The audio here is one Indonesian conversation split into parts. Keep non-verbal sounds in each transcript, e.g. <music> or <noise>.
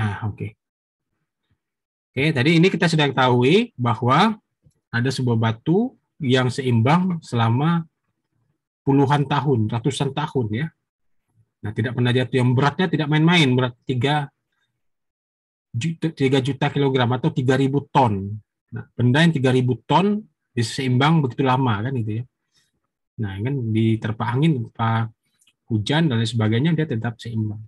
Nah, oke. Okay. Oke, tadi ini kita sudah ketahui bahwa ada sebuah batu yang seimbang selama puluhan tahun, ratusan tahun ya. Nah, tidak pernah jatuh. Yang beratnya tidak main-main, berat 3 juta, 3 juta kilogram atau 3000 ton. Nah, benda yang 3000 ton seimbang begitu lama kan gitu ya. Nah, kan diterpa angin, terpa hujan dan lain sebagainya dia tetap seimbang.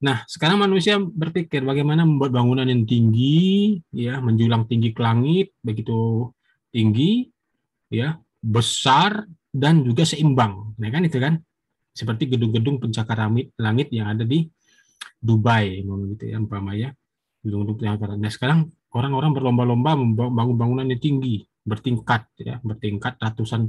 Nah, sekarang manusia berpikir bagaimana membuat bangunan yang tinggi, ya, menjulang tinggi ke langit, begitu tinggi, ya, besar dan juga seimbang. Nah, kan itu kan seperti gedung-gedung pencakar langit yang ada di Dubai, begitu ya, ya. Gedung-gedung pencakar. Nah, sekarang orang-orang berlomba-lomba membangun bangunan yang tinggi, bertingkat, ya, bertingkat ratusan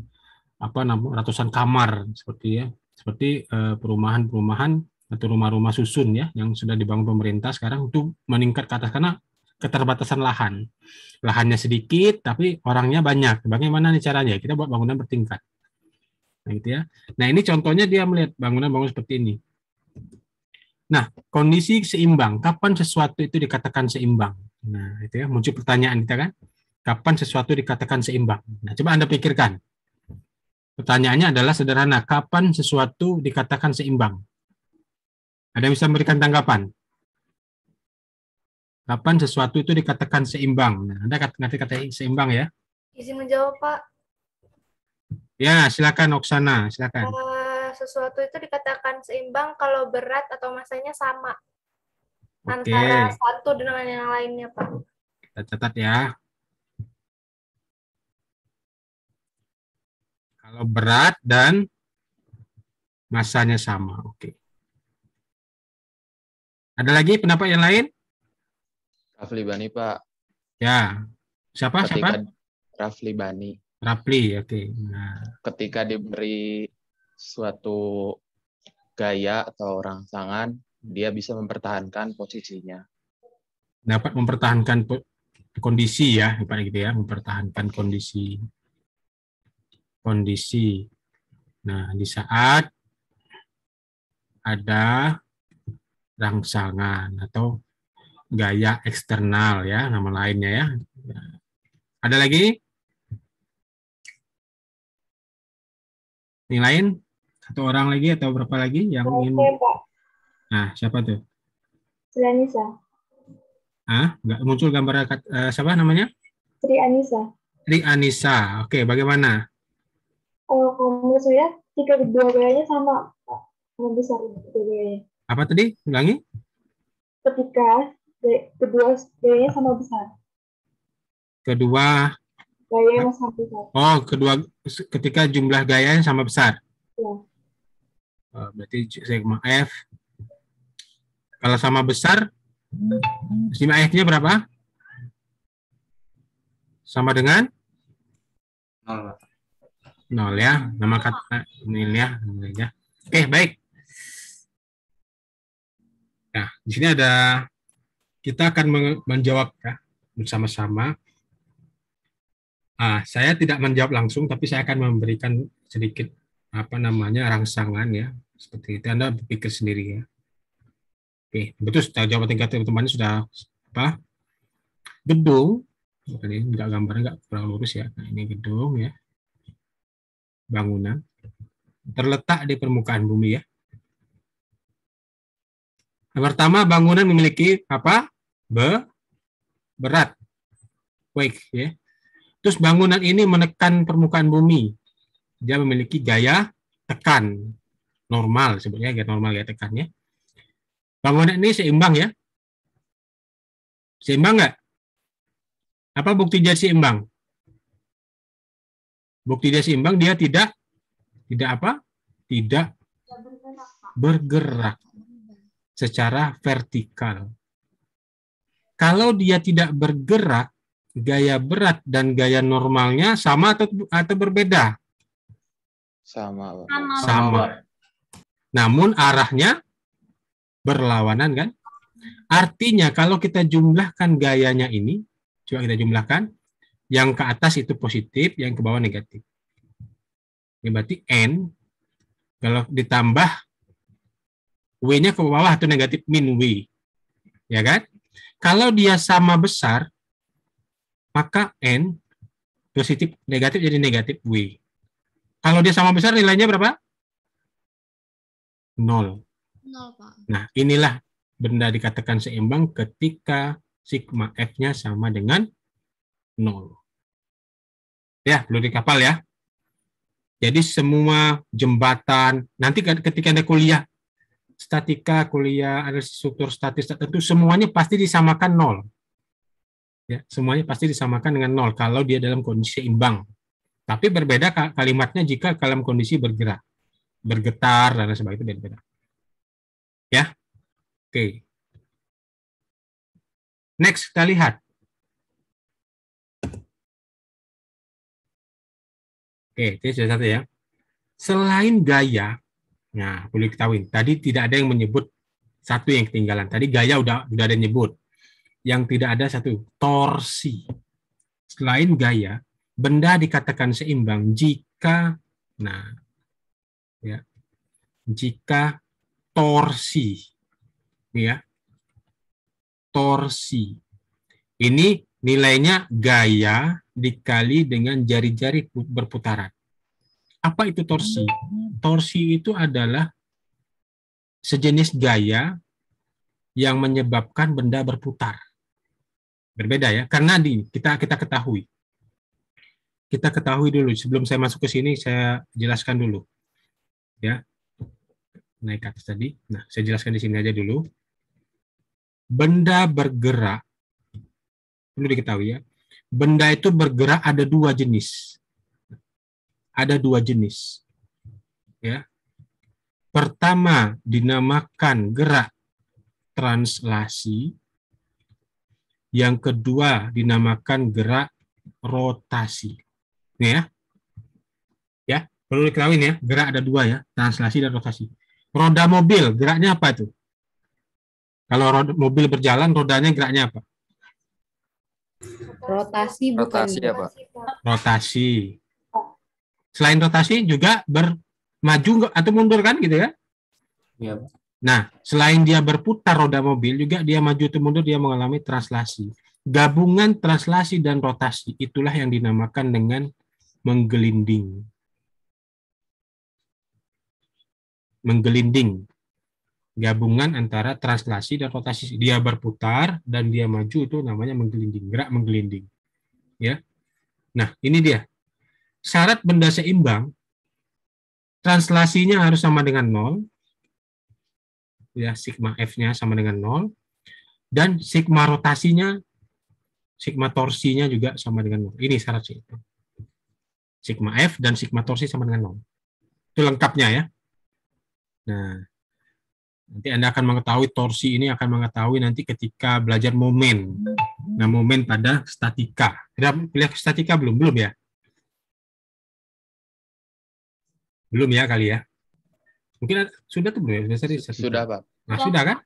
apa ratusan kamar seperti ya, seperti eh, perumahan-perumahan atau rumah-rumah susun ya yang sudah dibangun pemerintah sekarang itu meningkat ke atas karena keterbatasan lahan. Lahannya sedikit tapi orangnya banyak. Bagaimana nih caranya? Kita buat bangunan bertingkat. Nah, gitu ya. Nah, ini contohnya dia melihat bangunan-bangunan seperti ini. Nah, kondisi seimbang. Kapan sesuatu itu dikatakan seimbang? Nah, itu ya muncul pertanyaan kita kan. Kapan sesuatu dikatakan seimbang? Nah, coba Anda pikirkan. Pertanyaannya adalah sederhana, kapan sesuatu dikatakan seimbang? Ada yang bisa memberikan tanggapan? Kapan sesuatu itu dikatakan seimbang? Nah, Anda nanti kata seimbang ya? Izin menjawab, Pak. Ya, silakan Oksana, silakan. Uh, sesuatu itu dikatakan seimbang kalau berat atau masanya sama. Okay. Antara satu dengan yang lainnya, Pak. Kita catat ya. Kalau berat dan masanya sama, oke. Okay. Ada lagi pendapat yang lain? Rafli Bani, Pak. Ya. Siapa? Ketika, siapa? Rafli Bani. Rafli, oke. Okay. Nah. Ketika diberi suatu gaya atau rangsangan, dia bisa mempertahankan posisinya. Dapat mempertahankan kondisi ya, Pak gitu ya, mempertahankan kondisi kondisi. Nah, di saat ada rangsangan atau gaya eksternal ya nama lainnya ya. Ada lagi? Yang lain? Satu orang lagi atau berapa lagi yang ingin? Nah, siapa tuh? Sri Anisa Ah, nggak muncul gambar uh, siapa namanya? Sri Anisa Sri Anisa Oke, bagaimana? Kalau menurut saya, jika dua gayanya sama, Pak. besar kedua gayanya. Apa tadi? Ulangi. Ketika kedua gayanya sama besar. Kedua gaya yang sama besar. Oh, kedua ketika jumlah gayanya sama besar. Ya. berarti sigma F kalau sama besar sigma F-nya berapa? Sama dengan nol. Nol ya. Nama kata nil ya. Oke, eh, baik. Nah, di sini ada kita akan menjawab ya bersama-sama. Ah, saya tidak menjawab langsung, tapi saya akan memberikan sedikit apa namanya rangsangan ya seperti itu. Anda berpikir sendiri ya. Oke, betul. sudah jawab tingkat teman-teman sudah apa? Gedung. Ini enggak gambar enggak kurang lurus ya. Nah, ini gedung ya. Bangunan terletak di permukaan bumi ya. Yang pertama, bangunan memiliki apa? Be berat. baik ya. Terus bangunan ini menekan permukaan bumi. Dia memiliki gaya tekan normal sebutnya gaya normal gaya tekannya. Bangunan ini seimbang ya. Seimbang nggak? Apa bukti dia seimbang? Bukti dia seimbang dia tidak tidak apa? Tidak bergerak. bergerak secara vertikal. Kalau dia tidak bergerak, gaya berat dan gaya normalnya sama atau atau berbeda? Sama. Sama. Namun arahnya berlawanan kan? Artinya kalau kita jumlahkan gayanya ini, coba kita jumlahkan, yang ke atas itu positif, yang ke bawah negatif. Ini berarti N, kalau ditambah W-nya ke bawah atau negatif min W. Ya kan? Kalau dia sama besar, maka N positif negatif jadi negatif W. Kalau dia sama besar nilainya berapa? Nol. Nol Pak. Nah, inilah benda dikatakan seimbang ketika sigma F-nya sama dengan nol. Ya, perlu kapal ya. Jadi semua jembatan, nanti ketika Anda kuliah statika, kuliah ada struktur statis tertentu semuanya pasti disamakan nol. Ya, semuanya pasti disamakan dengan nol kalau dia dalam kondisi imbang. Tapi berbeda kalimatnya jika dalam kondisi bergerak, bergetar dan sebagainya beda, berbeda. Ya, oke. Next kita lihat. Oke, okay, ini sudah satu ya. Selain gaya, Nah, perlu diketahui. Tadi tidak ada yang menyebut satu yang ketinggalan. Tadi gaya udah udah ada nyebut. Yang tidak ada satu torsi. Selain gaya, benda dikatakan seimbang jika nah ya jika torsi ya torsi ini nilainya gaya dikali dengan jari-jari berputaran apa itu torsi? Torsi itu adalah sejenis gaya yang menyebabkan benda berputar. Berbeda ya, karena di kita kita ketahui. Kita ketahui dulu sebelum saya masuk ke sini saya jelaskan dulu. Ya. Naik atas tadi. Nah, saya jelaskan di sini aja dulu. Benda bergerak perlu diketahui ya. Benda itu bergerak ada dua jenis ada dua jenis. Ya. Pertama dinamakan gerak translasi, yang kedua dinamakan gerak rotasi. Ini ya. Ya, perlu diketahui ya, gerak ada dua ya, translasi dan rotasi. Roda mobil, geraknya apa itu? Kalau roda, mobil berjalan, rodanya geraknya apa? Rotasi bukan. Rotasi apa? Rotasi selain rotasi juga bermaju atau mundur kan gitu ya? Iya. Nah, selain dia berputar roda mobil juga dia maju atau mundur dia mengalami translasi. Gabungan translasi dan rotasi itulah yang dinamakan dengan menggelinding. Menggelinding. Gabungan antara translasi dan rotasi. Dia berputar dan dia maju itu namanya menggelinding, gerak menggelinding. Ya. Nah, ini dia syarat benda seimbang translasinya harus sama dengan nol, ya sigma f-nya sama dengan nol, dan sigma rotasinya, sigma torsinya juga sama dengan nol. Ini syarat itu. Sigma f dan sigma torsi sama dengan nol. Itu lengkapnya ya. Nah, nanti Anda akan mengetahui torsi ini akan mengetahui nanti ketika belajar momen. Nah, momen pada statika. Sudah pilih statika belum? Belum ya? Belum ya kali ya? Mungkin ada, sudah tuh belum ya? Sudah, seri, sudah, Pak. Nah, sudah kan?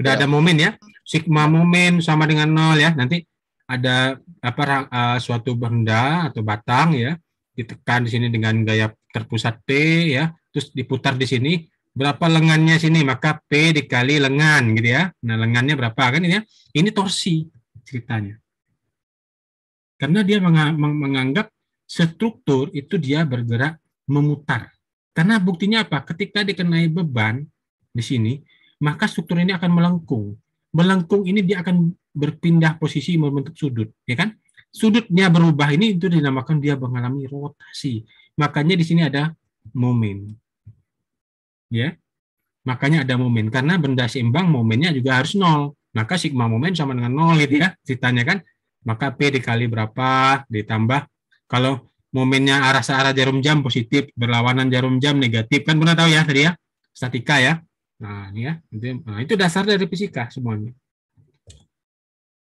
Sudah ya. ada momen ya. Sigma momen sama dengan nol ya. Nanti ada apa uh, suatu benda atau batang ya ditekan di sini dengan gaya terpusat P ya, terus diputar di sini berapa lengannya sini maka P dikali lengan gitu ya. Nah, lengannya berapa kan ini ya? Ini torsi ceritanya. Karena dia menganggap struktur itu dia bergerak memutar. Karena buktinya apa? Ketika dikenai beban di sini, maka struktur ini akan melengkung. Melengkung ini dia akan berpindah posisi membentuk sudut, ya kan? Sudutnya berubah ini itu dinamakan dia mengalami rotasi. Makanya di sini ada momen. Ya. Makanya ada momen karena benda seimbang momennya juga harus nol. Maka sigma momen sama dengan nol gitu ya ceritanya kan. Maka P dikali berapa ditambah kalau momennya arah searah jarum jam positif, berlawanan jarum jam negatif. Kan pernah tahu ya tadi ya, statika ya. Nah, ini ya, itu, nah, itu dasar dari fisika semuanya.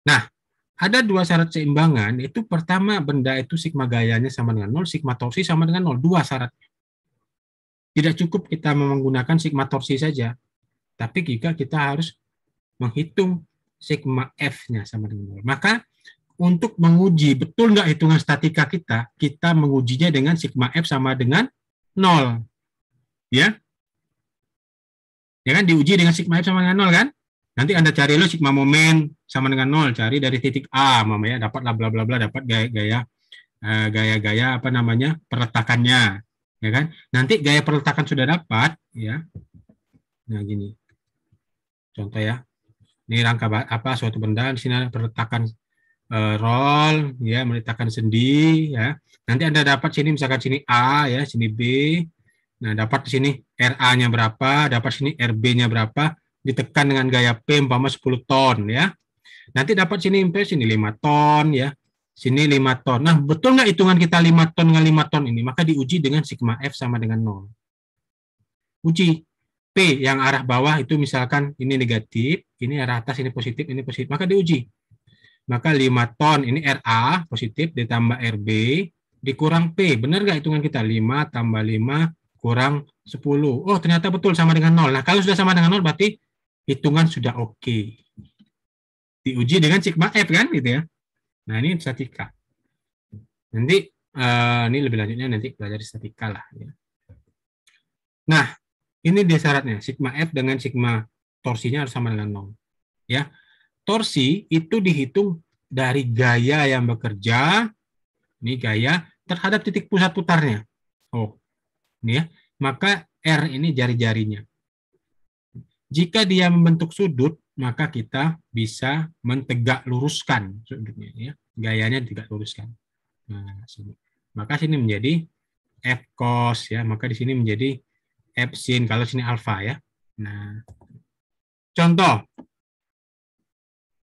Nah, ada dua syarat seimbangan, itu pertama benda itu sigma gayanya sama dengan 0, sigma torsi sama dengan 0, dua syarat. Tidak cukup kita menggunakan sigma torsi saja, tapi jika kita harus menghitung sigma F-nya sama dengan 0. Maka untuk menguji betul nggak hitungan statika kita, kita mengujinya dengan sigma f sama dengan 0. ya. Ya kan diuji dengan sigma f sama dengan 0 kan? Nanti anda cari lo sigma momen sama dengan 0. cari dari titik A, mama ya, dapat bla bla bla, dapat gaya-gaya gaya-gaya eh, apa namanya perletakannya, ya kan? Nanti gaya perletakan sudah dapat, ya. Nah gini, contoh ya, ini rangka apa suatu benda di sini perletakan uh, roll ya meletakkan sendi ya nanti anda dapat sini misalkan sini A ya sini B nah dapat di sini RA-nya berapa dapat sini RB-nya berapa ditekan dengan gaya P umpama 10 ton ya nanti dapat sini MP sini 5 ton ya sini 5 ton nah betul nggak hitungan kita 5 ton dengan 5 ton ini maka diuji dengan sigma F sama dengan 0 uji P yang arah bawah itu misalkan ini negatif, ini arah atas, ini positif, ini positif. Maka diuji. Maka 5 ton ini RA positif ditambah RB dikurang P. Benar nggak hitungan kita? 5 tambah 5 kurang 10. Oh, ternyata betul sama dengan 0. Nah, kalau sudah sama dengan 0 berarti hitungan sudah oke. Okay. Diuji dengan sigma F kan gitu ya. Nah, ini statika. Nanti uh, ini lebih lanjutnya nanti belajar statika lah ya. Nah, ini dia syaratnya sigma F dengan sigma torsinya harus sama dengan 0. Ya torsi itu dihitung dari gaya yang bekerja, ini gaya terhadap titik pusat putarnya. Oh, ini ya. Maka R ini jari-jarinya. Jika dia membentuk sudut, maka kita bisa mentegak luruskan sudutnya. Ya. Gayanya tegak luruskan. Nah, sini. Maka sini menjadi F cos ya. Maka di sini menjadi F sin kalau sini alfa ya. Nah, contoh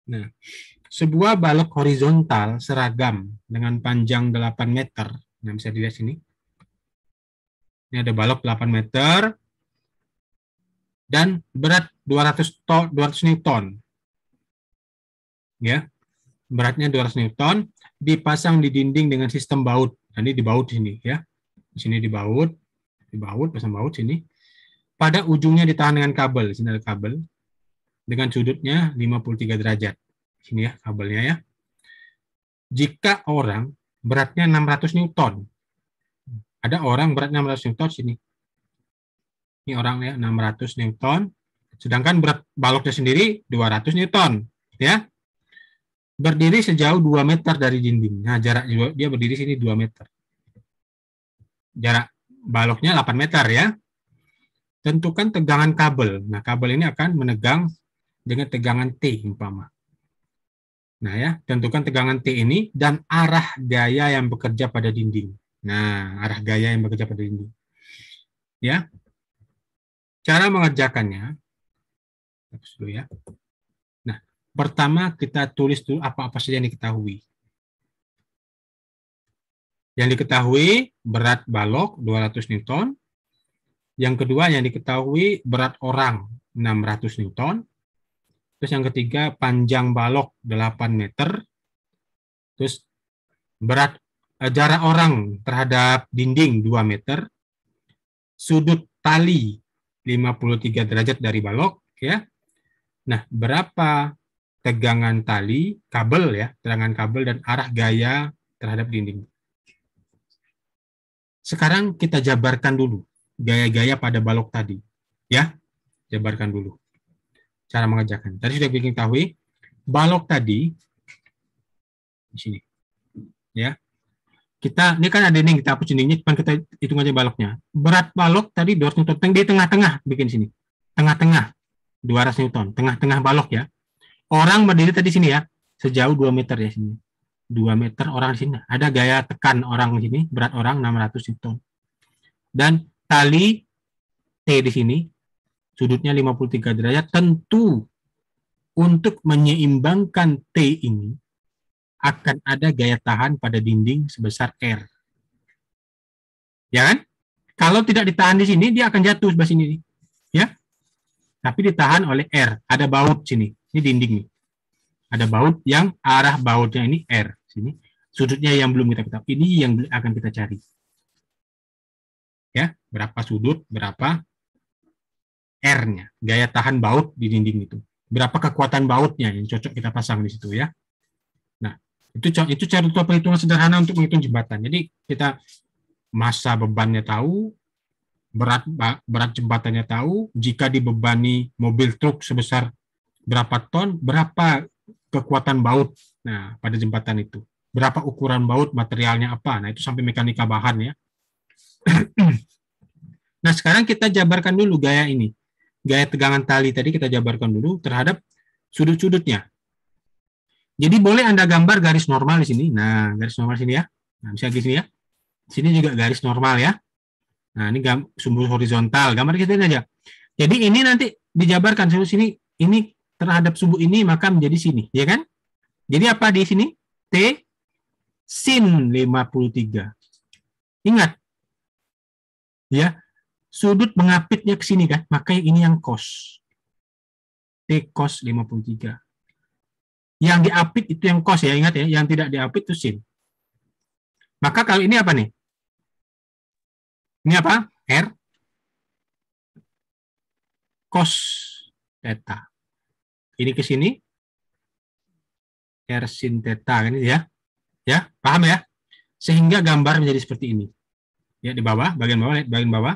Nah, sebuah balok horizontal seragam dengan panjang 8 meter. Nah, bisa dilihat sini. Ini ada balok 8 meter dan berat 200 ton, 200 newton. Ya. Beratnya 200 newton dipasang di dinding dengan sistem baut. Nah, ini dibaut sini ya. Di sini dibaut, dibaut, pasang baut sini. Pada ujungnya ditahan dengan kabel. Di sini ada kabel dengan sudutnya 53 derajat. Ini ya kabelnya ya. Jika orang beratnya 600 newton, ada orang beratnya 600 newton sini. Ini orang ya 600 newton, sedangkan berat baloknya sendiri 200 newton, ya. Berdiri sejauh 2 meter dari dinding. Nah, jarak dia berdiri sini 2 meter. Jarak baloknya 8 meter ya. Tentukan tegangan kabel. Nah, kabel ini akan menegang dengan tegangan T umpama. Nah ya, tentukan tegangan T ini dan arah gaya yang bekerja pada dinding. Nah, arah gaya yang bekerja pada dinding. Ya. Cara mengerjakannya dulu ya. Nah, pertama kita tulis dulu apa-apa saja yang diketahui. Yang diketahui berat balok 200 Newton. Yang kedua yang diketahui berat orang 600 Newton. Terus yang ketiga panjang balok 8 meter. Terus berat eh, jarak orang terhadap dinding 2 meter. Sudut tali 53 derajat dari balok ya. Nah, berapa tegangan tali, kabel ya, tegangan kabel dan arah gaya terhadap dinding. Sekarang kita jabarkan dulu gaya-gaya pada balok tadi ya. Jabarkan dulu cara mengerjakan. Tadi sudah bikin ketahui balok tadi di sini. Ya. Kita ini kan ada ini kita hapus dindingnya, cuma kita hitung aja baloknya. Berat balok tadi 200 Newton di tengah-tengah bikin sini. Tengah-tengah 200 Newton, tengah-tengah balok ya. Orang berdiri tadi sini ya, sejauh 2 meter ya sini. 2 meter orang di sini. Ada gaya tekan orang di sini, berat orang 600 Newton. Dan tali T di sini sudutnya 53 derajat, tentu untuk menyeimbangkan T ini akan ada gaya tahan pada dinding sebesar R. Ya kan? Kalau tidak ditahan di sini, dia akan jatuh sebelah sini. Ya? Tapi ditahan oleh R. Ada baut sini. Ini dinding nih. Ada baut yang arah bautnya ini R. Sini. Sudutnya yang belum kita ketahui. Ini yang akan kita cari. Ya, berapa sudut, berapa R-nya, gaya tahan baut di dinding itu. Berapa kekuatan bautnya yang cocok kita pasang di situ ya. Nah, itu itu cara perhitungan sederhana untuk menghitung jembatan. Jadi kita masa bebannya tahu, berat berat jembatannya tahu, jika dibebani mobil truk sebesar berapa ton, berapa kekuatan baut nah pada jembatan itu. Berapa ukuran baut, materialnya apa. Nah, itu sampai mekanika bahan ya. <clears throat> nah, sekarang kita jabarkan dulu gaya ini gaya tegangan tali tadi kita jabarkan dulu terhadap sudut-sudutnya. Jadi boleh Anda gambar garis normal di sini. Nah, garis normal sini ya. Nah, bisa di sini ya. Sini juga garis normal ya. Nah, ini sumbu horizontal. Gambar kita ini aja. Jadi ini nanti dijabarkan sumbu sini ini terhadap sumbu ini maka menjadi sini, ya kan? Jadi apa di sini? T sin 53. Ingat. Ya, sudut mengapitnya ke sini kan, maka ini yang cos. T cos 53. Yang diapit itu yang cos ya, ingat ya, yang tidak diapit itu sin. Maka kalau ini apa nih? Ini apa? R cos theta. Ini ke sini. R sin theta kan ini ya. Ya, paham ya? Sehingga gambar menjadi seperti ini. Ya di bawah, bagian bawah, bagian bawah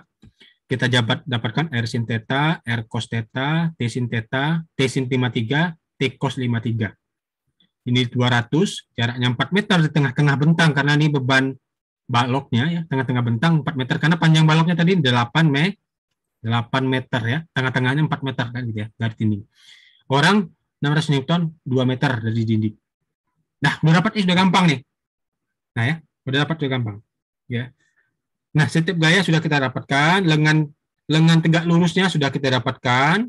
kita dapat dapatkan R sin theta, R cos theta, T sin theta, T sin 53, T cos 53. Ini 200, jaraknya 4 meter di tengah-tengah bentang karena ini beban baloknya ya, tengah-tengah bentang 4 meter karena panjang baloknya tadi 8 me 8 meter ya, tengah-tengahnya 4 meter kan gitu ya, dari dinding. Orang 600 Newton 2 meter dari dinding. Nah, udah dapat sudah gampang nih. Nah ya, udah dapat sudah gampang. Ya. Nah, setiap gaya sudah kita dapatkan, lengan lengan tegak lurusnya sudah kita dapatkan.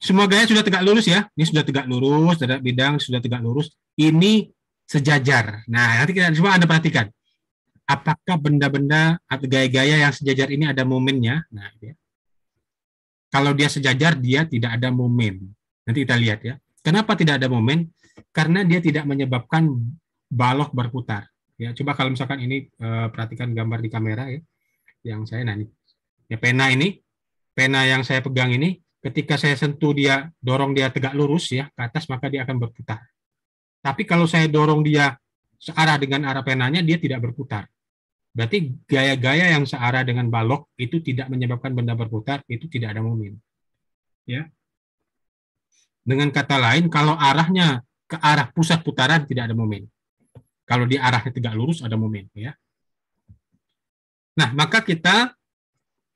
Semua gaya sudah tegak lurus ya. Ini sudah tegak lurus, ada bidang sudah tegak lurus. Ini sejajar. Nah, nanti kita coba Anda perhatikan. Apakah benda-benda atau gaya-gaya yang sejajar ini ada momennya? Nah, ya. Kalau dia sejajar, dia tidak ada momen. Nanti kita lihat ya. Kenapa tidak ada momen? Karena dia tidak menyebabkan balok berputar. Ya, coba kalau misalkan ini eh, perhatikan gambar di kamera ya yang saya nah ini ya pena ini pena yang saya pegang ini ketika saya sentuh dia dorong dia tegak lurus ya ke atas maka dia akan berputar tapi kalau saya dorong dia searah dengan arah penanya dia tidak berputar berarti gaya-gaya yang searah dengan balok itu tidak menyebabkan benda berputar itu tidak ada momen ya dengan kata lain kalau arahnya ke arah pusat putaran tidak ada momen kalau di arahnya tegak lurus ada momen ya Nah, maka kita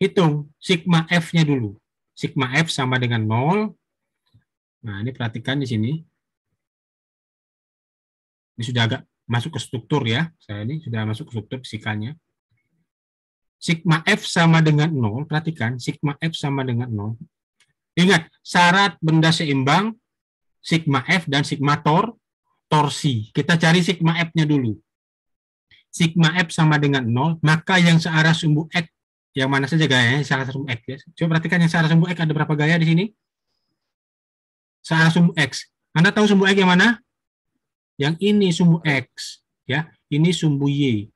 hitung sigma F-nya dulu. Sigma F sama dengan 0. Nah, ini perhatikan di sini. Ini sudah agak masuk ke struktur ya. Saya ini sudah masuk ke struktur fisikanya. Sigma F sama dengan 0. Perhatikan, sigma F sama dengan 0. Ingat, syarat benda seimbang, sigma F dan sigma tor, torsi. Kita cari sigma F-nya dulu sigma F sama dengan 0, maka yang searah sumbu X, yang mana saja gayanya searah sumbu X. Ya. Coba perhatikan yang searah sumbu X ada berapa gaya di sini? Searah sumbu X. Anda tahu sumbu X yang mana? Yang ini sumbu X. ya Ini sumbu Y.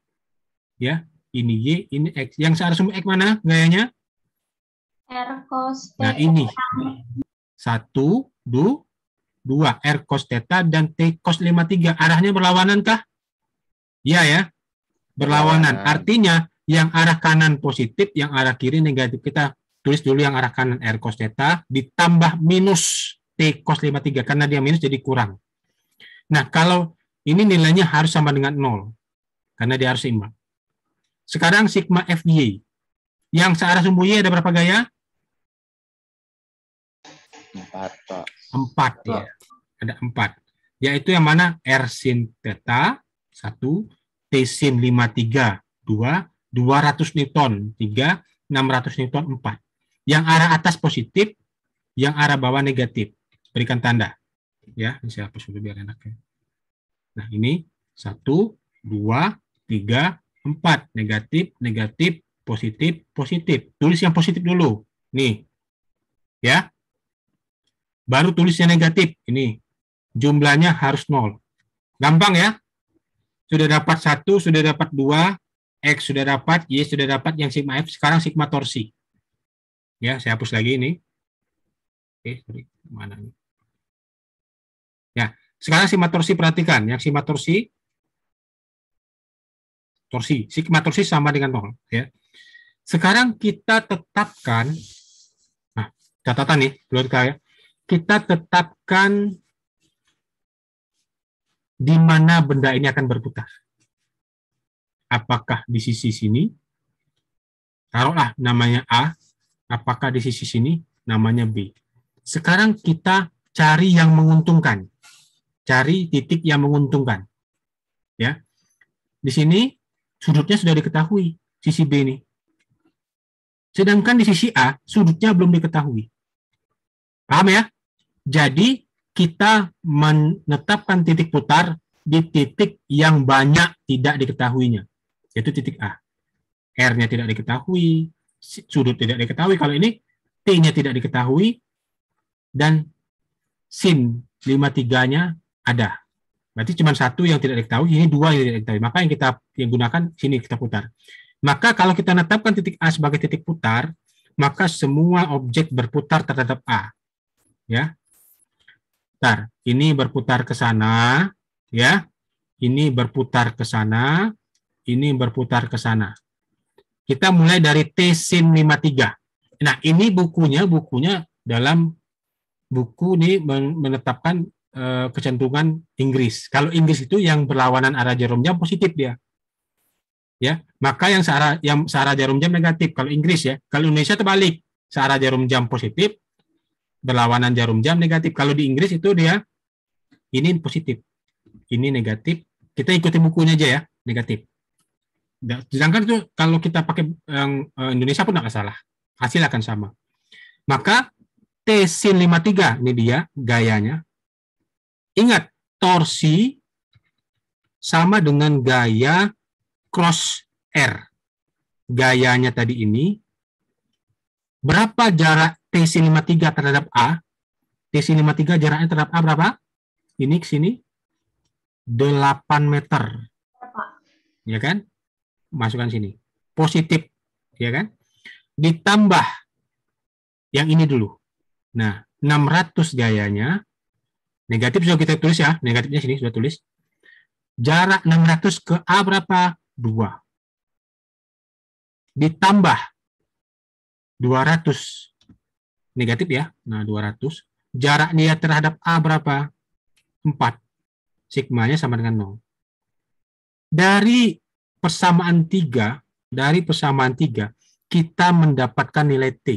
ya Ini Y, ini X. Yang searah sumbu X mana gayanya? R cos nah, theta. Nah ini. Satu, dua, 2 R cos theta dan T cos 53. Arahnya berlawanan kah? Iya ya berlawanan. Artinya yang arah kanan positif, yang arah kiri negatif. Kita tulis dulu yang arah kanan R cos theta ditambah minus T cos 53 karena dia minus jadi kurang. Nah, kalau ini nilainya harus sama dengan 0 karena dia harus imbang. Sekarang sigma FY yang searah sumbu Y ada berapa gaya? Empat, Pak. Empat, ya. Ada empat. Yaitu yang mana R sin theta, satu, tesin 53 2, 200 Newton 3, 600 Newton 4. Yang arah atas positif, yang arah bawah negatif. Berikan tanda. Ya, ini saya hapus dulu biar enak ya. Nah, ini 1 2 3 4 negatif, negatif, positif, positif. Tulis yang positif dulu. Nih. Ya. Baru tulis yang negatif. Ini. Jumlahnya harus nol. Gampang ya? sudah dapat satu, sudah dapat dua, X sudah dapat, Y sudah dapat, yang sigma F sekarang sigma torsi. Ya, saya hapus lagi ini. Oke, sorry, mana ini? Ya, sekarang sigma torsi perhatikan, yang sigma torsi torsi, sigma torsi sama dengan nol, ya. Sekarang kita tetapkan nah, catatan nih, belum ya. Kita tetapkan di mana benda ini akan berputar. Apakah di sisi sini? Taruhlah namanya A. Apakah di sisi sini? Namanya B. Sekarang kita cari yang menguntungkan. Cari titik yang menguntungkan. Ya. Di sini sudutnya sudah diketahui sisi B ini. Sedangkan di sisi A sudutnya belum diketahui. Paham ya? Jadi kita menetapkan titik putar di titik yang banyak tidak diketahuinya, yaitu titik A. R-nya tidak diketahui, sudut tidak diketahui. Kalau ini T-nya tidak diketahui, dan sin 53-nya ada. Berarti cuma satu yang tidak diketahui, ini dua yang tidak diketahui. Maka yang kita yang gunakan sini kita putar. Maka kalau kita menetapkan titik A sebagai titik putar, maka semua objek berputar terhadap A. Ya, berputar. Ini berputar ke sana, ya. Ini berputar ke sana, ini berputar ke sana. Kita mulai dari T sin 53. Nah, ini bukunya bukunya dalam buku ini menetapkan e, kecenderungan Inggris. Kalau Inggris itu yang berlawanan arah jarum jam positif dia. Ya, maka yang searah yang searah jarum jam negatif kalau Inggris ya. Kalau Indonesia terbalik, searah jarum jam positif, berlawanan jarum jam negatif. Kalau di Inggris itu dia ini positif, ini negatif. Kita ikuti bukunya aja ya, negatif. Sedangkan itu kalau kita pakai yang eh, Indonesia pun nggak salah, hasil akan sama. Maka T sin 53 ini dia gayanya. Ingat torsi sama dengan gaya cross R. Gayanya tadi ini berapa jarak TC 53 terhadap A. TC 53 jaraknya terhadap A berapa? Ini ke sini 8 meter. Ya kan? Masukkan sini. Positif, ya kan? Ditambah yang ini dulu. Nah, 600 gayanya negatif sudah kita tulis ya, negatifnya sini sudah tulis. Jarak 600 ke A berapa? 2. Ditambah 200 negatif ya. Nah, 200. Jarak dia terhadap A berapa? 4. Sigmanya sama dengan 0. Dari persamaan 3, dari persamaan 3, kita mendapatkan nilai T.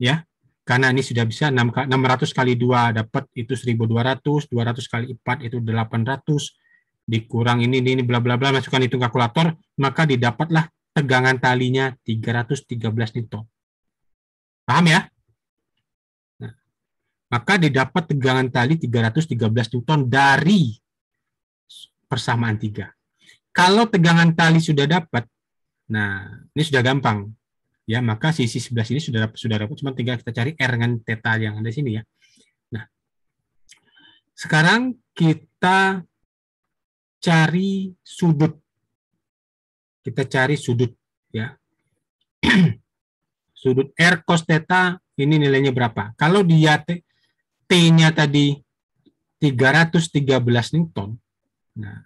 Ya, karena ini sudah bisa 6, 600 kali 2 dapat itu 1200, 200 kali 4 itu 800, dikurang ini, ini, ini bla bla bla, masukkan itu kalkulator, maka didapatlah tegangan talinya 313 Newton. Paham ya? Nah, maka didapat tegangan tali 313 Newton dari persamaan tiga. Kalau tegangan tali sudah dapat, nah ini sudah gampang. Ya, maka sisi sebelah sini sudah dapat, sudah dapat, cuma tinggal kita cari R dengan theta yang ada di sini ya. Nah, sekarang kita cari sudut. Kita cari sudut ya. <clears throat> sudut R cos theta ini nilainya berapa. Kalau dia T-nya tadi 313 Newton, nah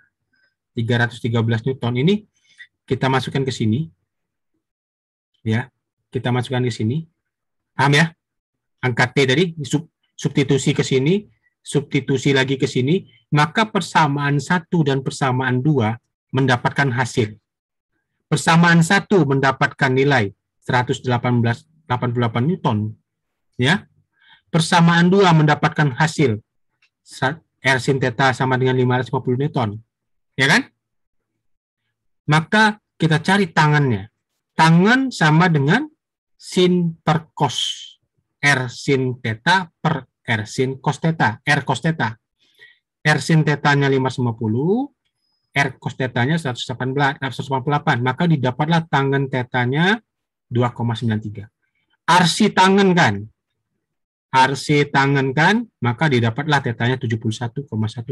313 Newton ini kita masukkan ke sini, ya kita masukkan ke sini, paham ya? Angka T dari sub, substitusi ke sini, substitusi lagi ke sini, maka persamaan satu dan persamaan dua mendapatkan hasil. Persamaan satu mendapatkan nilai 118 88 Newton ya. Persamaan dua mendapatkan hasil R sin theta sama dengan 550 Newton. Ya kan? Maka kita cari tangannya. Tangan sama dengan sin per cos. R sin theta per R sin cos theta, R cos theta. R sin tetanya 550, R cos tetanya 118, 188. Maka didapatlah tangan tetanya 2,93. arsi tangan kan? arsi tangan kan? Maka didapatlah tetanya 71,1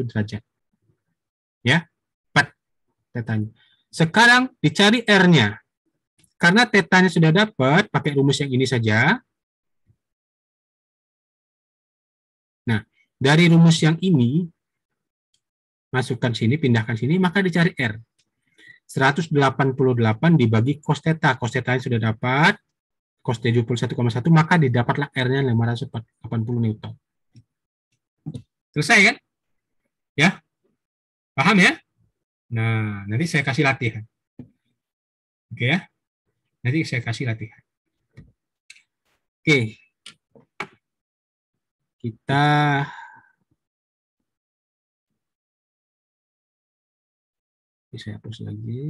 derajat. Ya, dapat tetanya. Sekarang dicari R-nya. Karena tetanya sudah dapat, pakai rumus yang ini saja. Nah, dari rumus yang ini, masukkan sini, pindahkan sini, maka dicari R. 188 dibagi cos theta. Cos theta sudah dapat, cos 71,1, maka didapatlah R-nya 580 Newton. Selesai kan? Ya? Paham ya? Nah, nanti saya kasih latihan. Oke ya? Nanti saya kasih latihan. Oke. Kita Ini saya hapus lagi.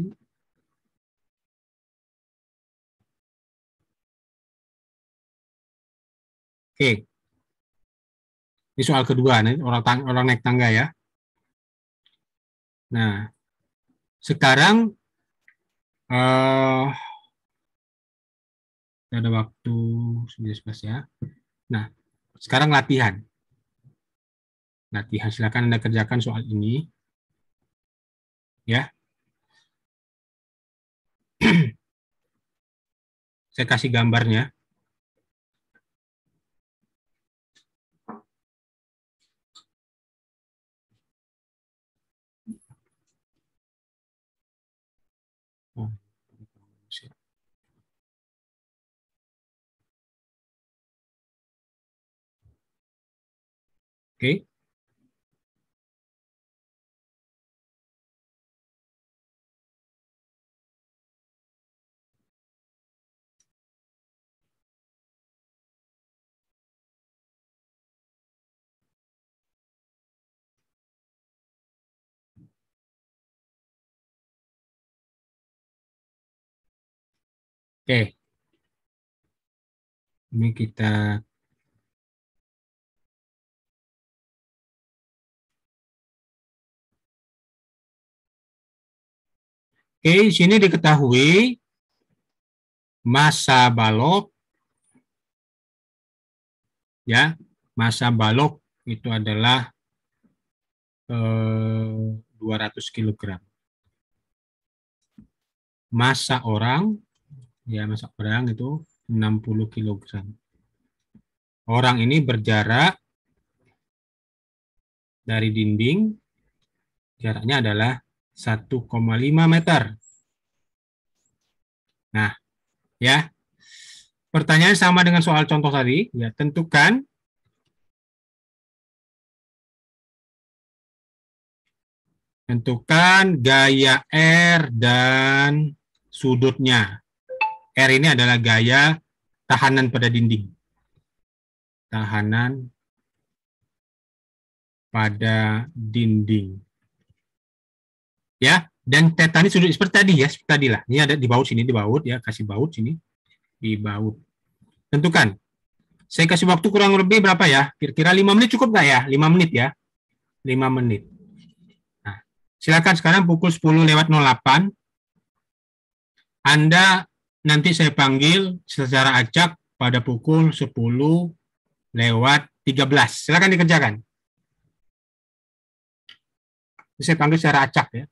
Oke. Ini soal kedua, nih, orang, tang orang naik tangga ya. Nah, sekarang uh, ada waktu 19 ya. Nah, sekarang latihan. Latihan, silakan Anda kerjakan soal ini ya. <clears throat> Saya kasih gambarnya. Oke. Okay. Oke. Ini kita Oke, di sini diketahui masa balok ya, masa balok itu adalah eh, 200 kg. Masa orang ya masuk pedang itu 60 kg. Orang ini berjarak dari dinding, jaraknya adalah 1,5 meter. Nah, ya. Pertanyaan sama dengan soal contoh tadi, ya tentukan tentukan gaya R dan sudutnya. R ini adalah gaya tahanan pada dinding. Tahanan pada dinding. Ya, dan teta ini sudut seperti tadi ya, seperti tadi lah. Ini ada di baut sini, di baut ya, kasih baut sini, di baut. Tentukan. Saya kasih waktu kurang lebih berapa ya? Kira-kira 5 menit cukup nggak ya? 5 menit ya. 5 menit. Nah, silakan sekarang pukul 10 lewat 08. Anda nanti saya panggil secara acak pada pukul 10 lewat 13. Silakan dikerjakan. Saya panggil secara acak ya.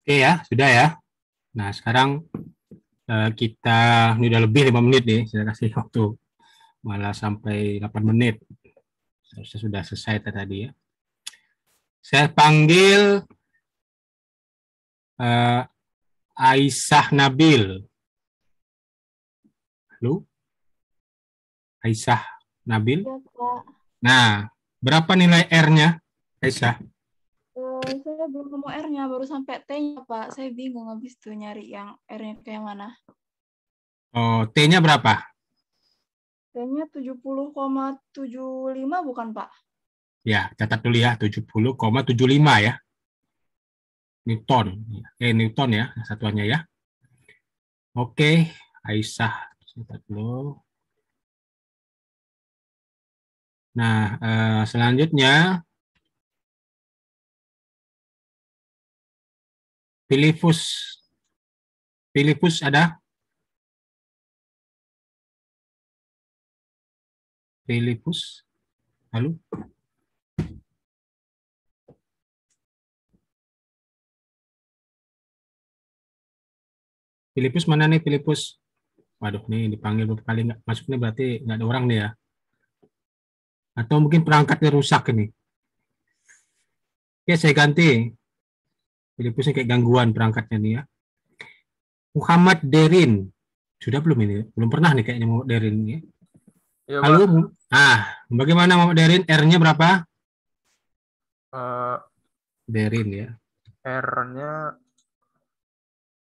Oke ya, sudah ya. Nah, sekarang eh, kita ini udah lebih lima menit nih, saya kasih waktu malah sampai 8 menit. Saya sudah selesai tadi ya. Saya panggil uh, Aisyah Nabil. Halo? Aisyah Nabil? Iya, nah, berapa nilai R-nya, Aisyah? saya belum nemu R-nya, baru sampai T-nya, Pak. Saya bingung habis itu nyari yang R-nya kayak mana. Oh, T-nya berapa? T-nya 70,75 bukan, Pak? Ya, catat dulu ya, 70,75 ya. Newton. Eh, Newton ya, satuannya ya. Oke, Aisyah. Catat dulu. Nah, eh, selanjutnya Filipus. Filipus ada? Filipus. Halo? Filipus mana nih Filipus? Waduh, nih dipanggil beberapa kali nggak masuk nih berarti nggak ada orang nih ya. Atau mungkin perangkatnya rusak ini. Oke, saya ganti. Filipus ini kayak gangguan perangkatnya nih ya. Muhammad Derin. Sudah belum ini? Belum pernah nih kayaknya Muhammad Derin ya. ya Halo, ah, bagaimana Muhammad Derin? R-nya berapa? Uh, Derin ya. R-nya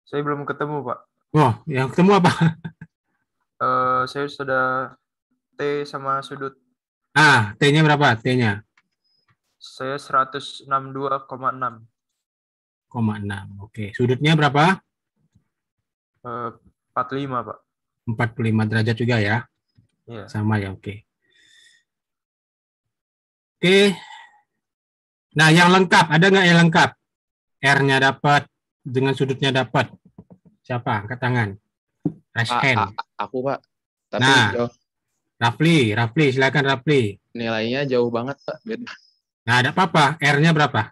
saya belum ketemu, Pak. Wah, oh, yang ketemu apa? Uh, <laughs> saya sudah T sama sudut. Ah, T-nya berapa? T-nya? Saya 162,6. Oke, sudutnya berapa? 45, eh, Pak. 45 derajat juga ya? Iya. Sama ya, oke. Oke. Nah, yang lengkap, ada nggak yang lengkap? R-nya dapat, dengan sudutnya dapat. Siapa? Angkat tangan. Rash hand. aku, Pak. Tapi nah, jauh. Rafli, Rafli, silakan Rafli. Nilainya jauh banget, Pak. Nah, ada apa-apa. R-nya berapa?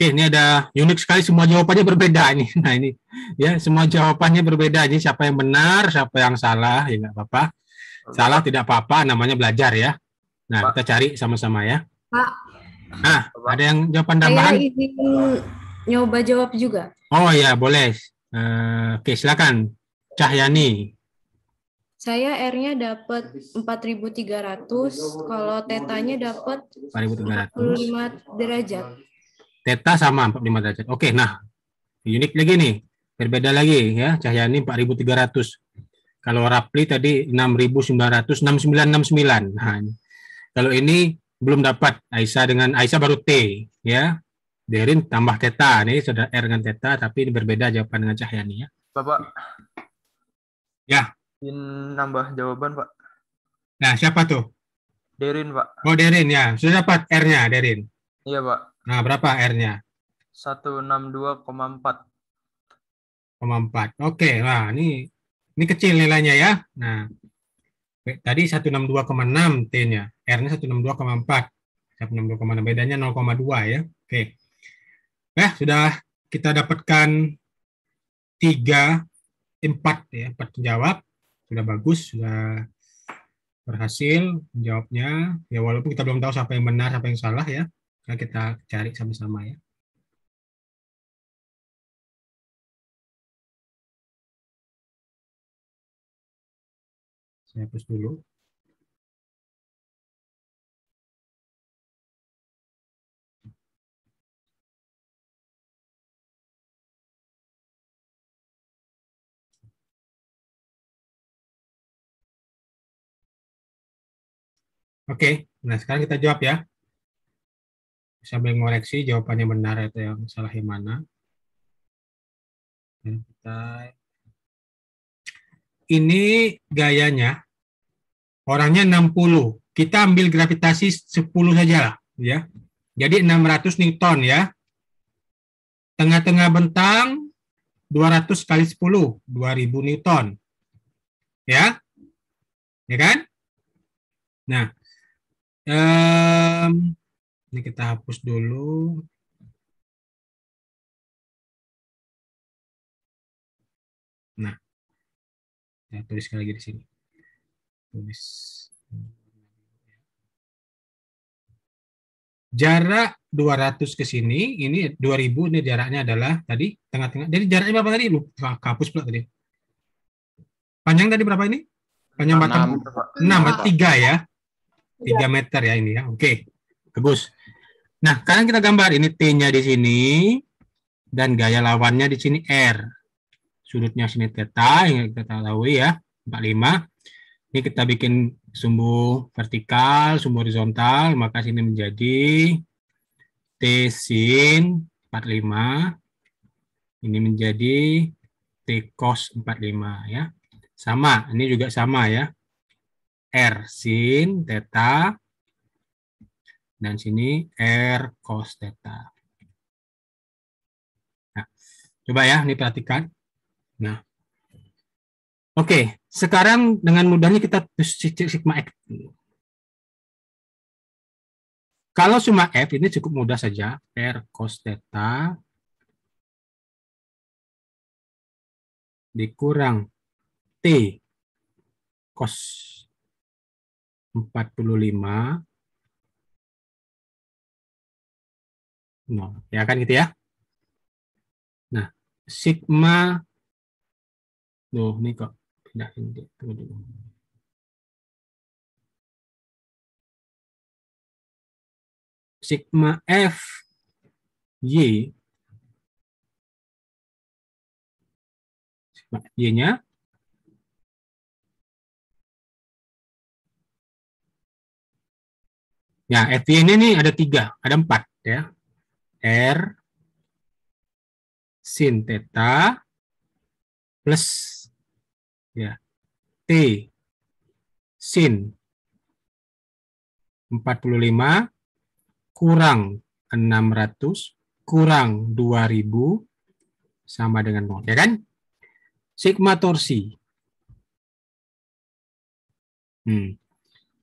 Oke, ini ada unik sekali semua jawabannya berbeda ini. <laughs> Nah ini ya semua jawabannya berbeda ini siapa yang benar, siapa yang salah ya nggak apa-apa. Salah tidak apa-apa, namanya belajar ya. Nah kita cari sama-sama ya. Pak. Nah ada yang jawaban tambahan? Saya nyoba jawab juga. Oh ya boleh. Uh, oke silakan Cahyani. Saya R-nya dapat 4.300, kalau tetanya dapat 4.300. 45 derajat. Theta sama 45 derajat. Oke, nah unik lagi nih. Berbeda lagi ya, Cahyani 4300. Kalau Rapli tadi 6900, 6969. Nah, kalau ini belum dapat Aisyah dengan Aisyah baru T ya. Derin tambah teta Ini sudah R dengan teta tapi ini berbeda jawaban dengan Cahyani ya. Bapak. Ya. In nambah jawaban, Pak. Nah, siapa tuh? Derin, Pak. Oh, Derin ya. Sudah dapat R-nya, Derin. Iya, Pak. Nah, berapa R-nya? 162,4. empat Oke, nah ini ini kecil nilainya ya. Nah, eh, tadi 162,6 T-nya, R-nya 162,4. 162,6 bedanya 0,2 ya. Oke. Nah, sudah kita dapatkan 3 4 ya, 4 jawab Sudah bagus, sudah berhasil menjawabnya. Ya walaupun kita belum tahu siapa yang benar, siapa yang salah ya. Nah, kita cari sama-sama ya. Saya hapus dulu. Oke, nah sekarang kita jawab ya. Saya boleh mengoreksi jawabannya benar atau yang salah yang mana. Dan nah, kita ini gayanya orangnya 60. Kita ambil gravitasi 10 saja lah, ya. Jadi 600 Newton ya. Tengah-tengah bentang 200 kali 10, 2000 Newton. Ya. Ya kan? Nah, um, ini kita hapus dulu. Nah, tulis sekali lagi di sini. Tulis. Jarak 200 ke sini, ini 2000, ini jaraknya adalah tadi tengah-tengah. Jadi jaraknya berapa tadi? Lupa, hapus pula tadi. Panjang tadi berapa ini? Panjang 6, 6, 6, 3 ya. 3 meter ya ini ya. Oke. Okay. Bagus. Nah, sekarang kita gambar ini T-nya di sini dan gaya lawannya di sini R. Sudutnya sini theta yang kita tahu ya, 45. Ini kita bikin sumbu vertikal, sumbu horizontal, maka sini menjadi T sin 45. Ini menjadi T cos 45 ya. Sama, ini juga sama ya. R sin theta dan sini R cos theta. Nah, coba ya, ini perhatikan. Nah, oke, okay. sekarang dengan mudahnya kita sigma F. Kalau cuma F ini cukup mudah saja, R cos theta dikurang T cos 45 0. Ya kan gitu ya. Nah, sigma Duh, ini kok pindahin dia. Tunggu dulu. Sigma F Y Sigma Y-nya Ya, FY ini nih ada tiga, ada empat ya. R sin theta plus ya T sin 45 kurang 600 kurang 2000 sama dengan 0, ya kan? Sigma torsi. Hmm.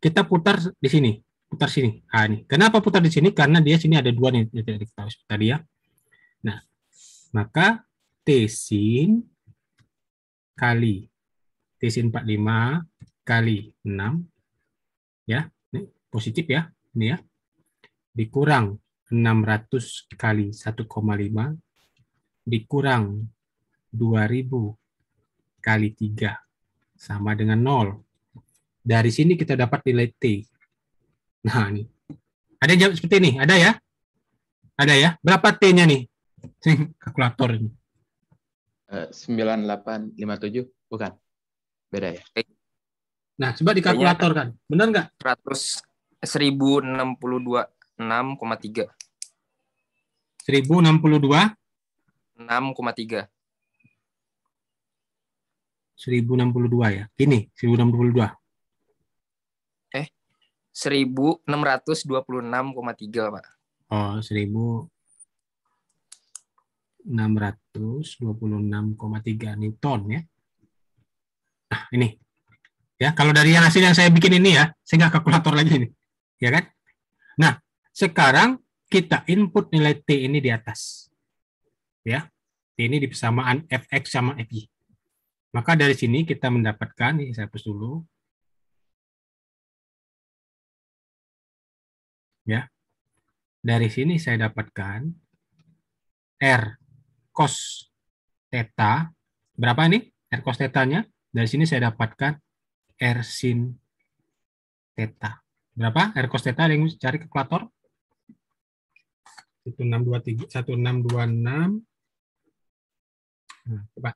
Kita putar di sini putar sini. Ah ini. Kenapa putar di sini? Karena dia sini ada dua nih yang tidak diketahui tadi ya. Nah, maka T sin kali T sin 45 kali 6 ya. Ini positif ya. Ini ya. Dikurang 600 kali 1,5 dikurang 2000 kali 3 sama dengan 0. Dari sini kita dapat nilai T Nah, ini. Ada jawab seperti ini, ada ya? Ada ya? Berapa T-nya nih? Sing Kalkulator ini. Eh, uh, 9857, bukan? Beda ya? Nah, coba dikalkulator kan. Benar enggak? 100 1062 6,3. 1062 6,3. 1062 ya. Ini 1062. 1626,3 pak. Oh 1626,3 newton ya. Nah ini ya kalau dari yang hasil yang saya bikin ini ya saya nggak kalkulator lagi ini ya kan. Nah sekarang kita input nilai t ini di atas ya t ini di persamaan fx sama fy. Maka dari sini kita mendapatkan, ini saya hapus dulu, ya. Dari sini saya dapatkan R cos theta berapa ini R cos tetanya? Dari sini saya dapatkan R sin theta. Berapa R cos theta? Ada yang cari kalkulator? 1623 1626 nah, coba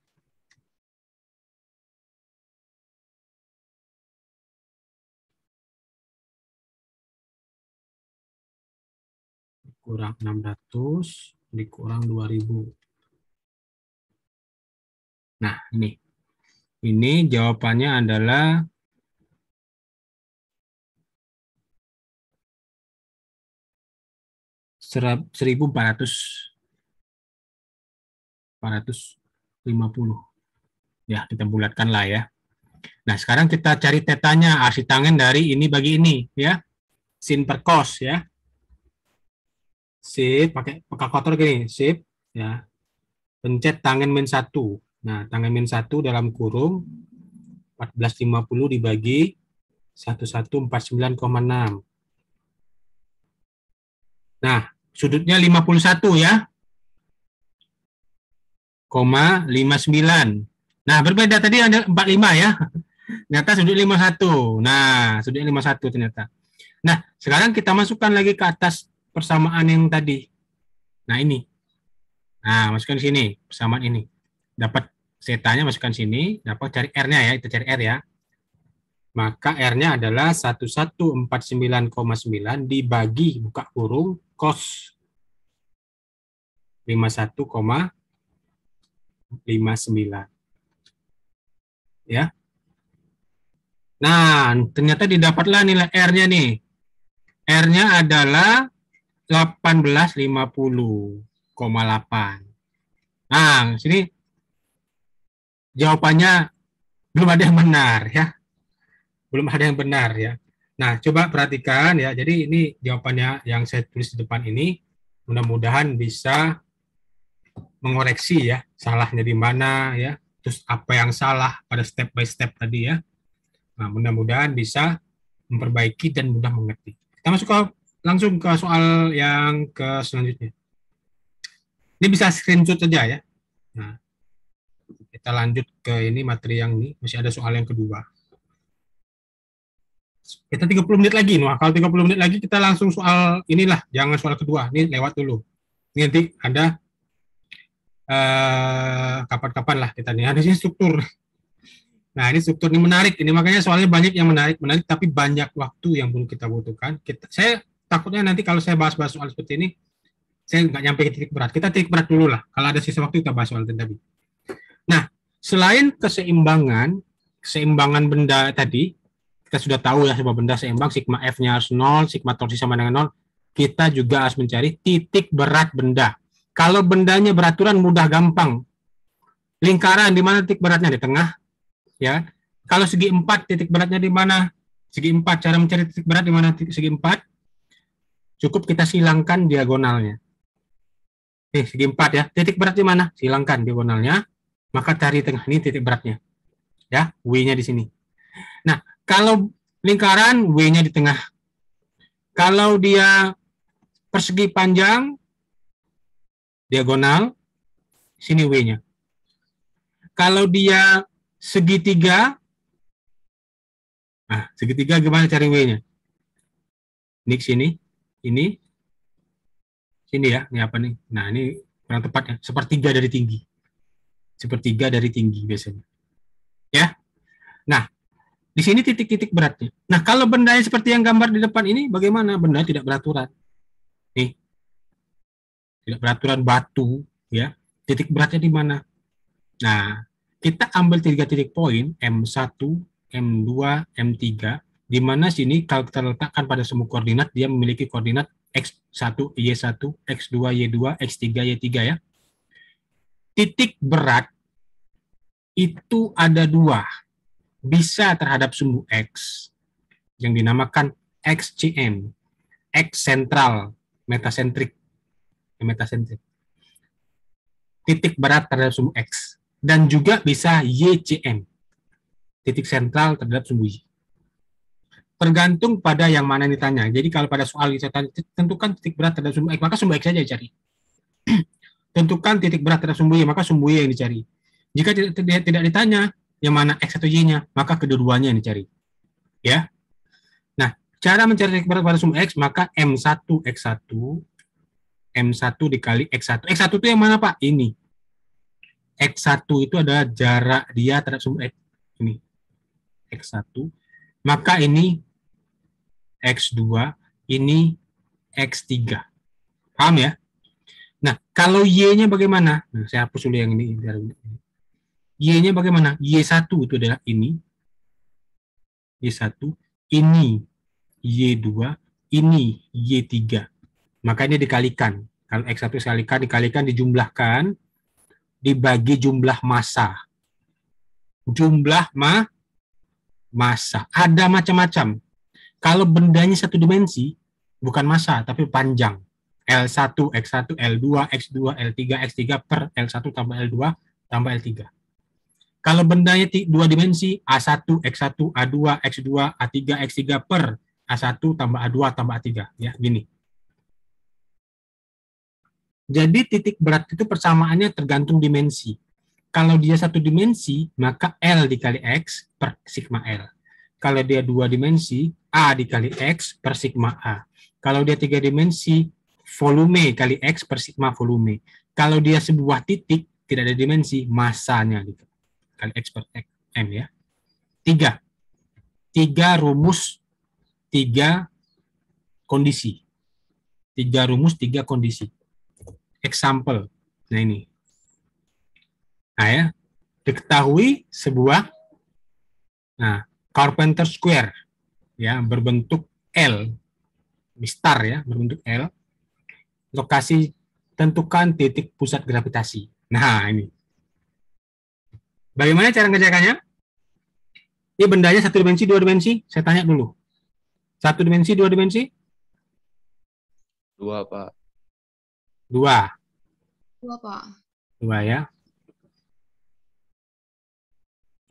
kurang 600 dikurang 2000. Nah, ini. Ini jawabannya adalah seribu empat ratus empat ratus lima puluh ya kita bulatkan lah ya nah sekarang kita cari tetanya arsitangen dari ini bagi ini ya sin per cos ya shift pakai kalkulator gini shift ya pencet tangan min satu nah tangan min satu dalam kurung 1450 dibagi 1149,6 nah sudutnya 51 ya koma 59 nah berbeda tadi ada 45 ya ternyata sudut 51 nah sudut 51 ternyata nah sekarang kita masukkan lagi ke atas persamaan yang tadi. Nah, ini. Nah, masukkan sini, persamaan ini. Dapat tanya masukkan sini, dapat cari R-nya ya, kita cari R ya. Maka R-nya adalah 1149,9 dibagi buka kurung cos 51,59. Ya. Nah, ternyata didapatlah nilai R-nya nih. R-nya adalah 1850,8. Nah, sini jawabannya belum ada yang benar ya. Belum ada yang benar ya. Nah, coba perhatikan ya. Jadi ini jawabannya yang saya tulis di depan ini mudah-mudahan bisa mengoreksi ya salahnya di mana ya. Terus apa yang salah pada step by step tadi ya. Nah, mudah-mudahan bisa memperbaiki dan mudah mengerti. Kita masuk ke langsung ke soal yang ke selanjutnya. Ini bisa screenshot saja ya. Nah, kita lanjut ke ini materi yang ini. Masih ada soal yang kedua. Kita 30 menit lagi. Nah, kalau 30 menit lagi kita langsung soal inilah. Jangan soal kedua. Ini lewat dulu. Ini nanti ada eh, kapan-kapan lah kita nih. sini struktur. Nah, ini struktur ini menarik. Ini makanya soalnya banyak yang menarik, menarik tapi banyak waktu yang perlu kita butuhkan. Kita saya takutnya nanti kalau saya bahas-bahas soal seperti ini, saya nggak nyampe ke titik berat. Kita titik berat dulu lah. Kalau ada sisa waktu kita bahas soal tadi. Nah, selain keseimbangan, keseimbangan benda tadi, kita sudah tahu ya sebuah benda seimbang, sigma F-nya harus 0, sigma torsi sama dengan 0. Kita juga harus mencari titik berat benda. Kalau bendanya beraturan mudah gampang. Lingkaran di mana titik beratnya di tengah, ya. Kalau segi 4 titik beratnya di mana? Segi 4 cara mencari titik berat di mana titik segi 4? Cukup kita silangkan diagonalnya. Eh, segi empat ya. Titik berat di mana? Silangkan diagonalnya. Maka cari tengah ini titik beratnya. Ya, W-nya di sini. Nah, kalau lingkaran, W-nya di tengah. Kalau dia persegi panjang, diagonal, sini W-nya. Kalau dia segitiga, nah, segitiga gimana cari W-nya? Ini sini, ini sini ya, ini apa nih? Nah, ini kurang tepat ya, sepertiga dari tinggi. Sepertiga dari tinggi biasanya. Ya. Nah, di sini titik-titik beratnya. Nah, kalau benda yang seperti yang gambar di depan ini bagaimana? Benda tidak beraturan. Nih. Tidak beraturan batu, ya. Titik beratnya di mana? Nah, kita ambil tiga titik poin M1, M2, M3 di mana sini kalau kita letakkan pada semua koordinat, dia memiliki koordinat X1, Y1, X2, Y2, X3, Y3 ya. Titik berat itu ada dua. Bisa terhadap sumbu X yang dinamakan XCM, X sentral, metasentrik, ya, metasentrik. Titik berat terhadap sumbu X. Dan juga bisa YCM, titik sentral terhadap sumbu Y tergantung pada yang mana yang ditanya. Jadi kalau pada soal ditanya, tentukan titik berat terhadap sumbu X, maka sumbu X saja dicari. <clears throat> tentukan titik berat terhadap sumbu Y, maka sumbu Y yang dicari. Jika tidak, tidak ditanya yang mana X atau Y-nya, maka kedua-duanya yang dicari. Ya. Nah, cara mencari titik berat pada sumbu X, maka M1 X1 M1 dikali X1. X1 itu yang mana, Pak? Ini. X1 itu adalah jarak dia terhadap sumbu X. Ini. X1. Maka ini X2, ini X3. Paham ya? Nah, kalau Y-nya bagaimana? Nah, saya hapus dulu yang ini. Y-nya bagaimana? Y1 itu adalah ini. Y1, ini Y2, ini Y3. Makanya dikalikan. Kalau X1 dikalikan, dikalikan, dijumlahkan, dibagi jumlah massa. Jumlah ma massa. Ada macam-macam kalau bendanya satu dimensi, bukan masa, tapi panjang. L1, X1, L2, X2, L3, X3 per L1 tambah L2 tambah L3. Kalau bendanya dua dimensi, A1, X1, A2, X2, A3, X3 per A1 tambah A2 tambah A3. Ya, gini. Jadi titik berat itu persamaannya tergantung dimensi. Kalau dia satu dimensi, maka L dikali X per sigma L. Kalau dia dua dimensi, A dikali X per sigma A. Kalau dia tiga dimensi, volume kali X per sigma volume. Kalau dia sebuah titik, tidak ada dimensi, masanya kali X per M ya. Tiga. Tiga rumus, tiga kondisi. Tiga rumus, tiga kondisi. Example. Nah ini. Nah ya, diketahui sebuah nah, Carpenter Square ya berbentuk L mistar ya berbentuk L lokasi tentukan titik pusat gravitasi nah ini bagaimana cara ngerjakannya ini bendanya satu dimensi dua dimensi saya tanya dulu satu dimensi dua dimensi dua pak dua dua pak dua ya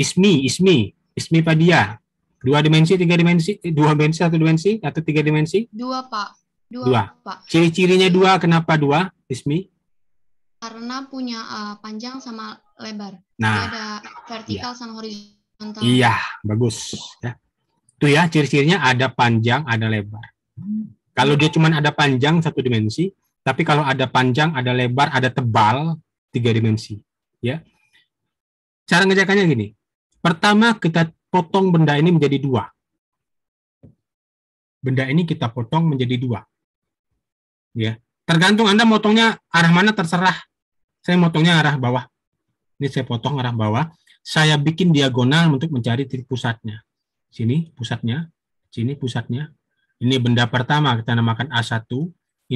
Ismi Ismi Ismi Padia Dua dimensi, tiga dimensi, eh, dua dimensi, satu dimensi, atau tiga dimensi? Dua, Pak. Dua, dua. Pak. Ciri-cirinya dua, kenapa dua, Ismi? Karena punya uh, panjang sama lebar. Nah, Dia ada vertikal iya. sama horizontal. Iya, bagus. Ya. Itu ya, ciri-cirinya ada panjang, ada lebar. Kalau dia cuma ada panjang satu dimensi, tapi kalau ada panjang, ada lebar, ada tebal, tiga dimensi. Ya, cara ngejakannya gini. Pertama kita potong benda ini menjadi dua. Benda ini kita potong menjadi dua. Ya, tergantung Anda motongnya arah mana terserah. Saya motongnya arah bawah. Ini saya potong arah bawah. Saya bikin diagonal untuk mencari titik pusatnya. Sini pusatnya, sini pusatnya. Ini benda pertama kita namakan A1,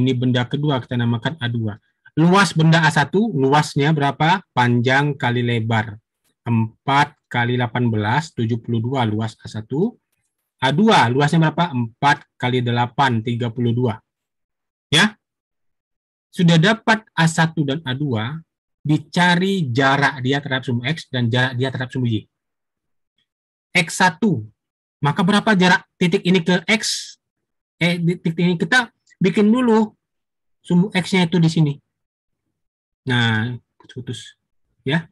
ini benda kedua kita namakan A2. Luas benda A1, luasnya berapa? Panjang kali lebar. 4 kali 18, 72 luas A1. A2 luasnya berapa? 4 kali 8, 32. Ya? Sudah dapat A1 dan A2, dicari jarak dia terhadap sumbu X dan jarak dia terhadap sumbu Y. X1, maka berapa jarak titik ini ke X? Eh, titik ini kita bikin dulu sumbu X-nya itu di sini. Nah, putus-putus. Ya,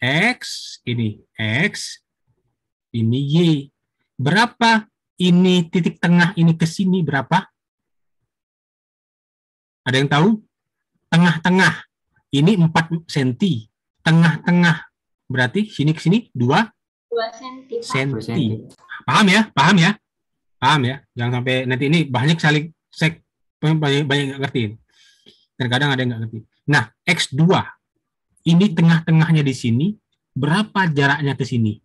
X, ini X, ini Y. Berapa ini titik tengah ini ke sini berapa? Ada yang tahu? Tengah-tengah. Ini 4 cm. Tengah-tengah. Berarti sini ke sini 2 2 cm. cm. Paham ya? Paham ya? Paham ya? Jangan sampai nanti ini banyak saling sek banyak banyak nggak ngertiin. Terkadang ada yang nggak ngerti. Nah, X2 ini tengah-tengahnya di sini, berapa jaraknya ke sini?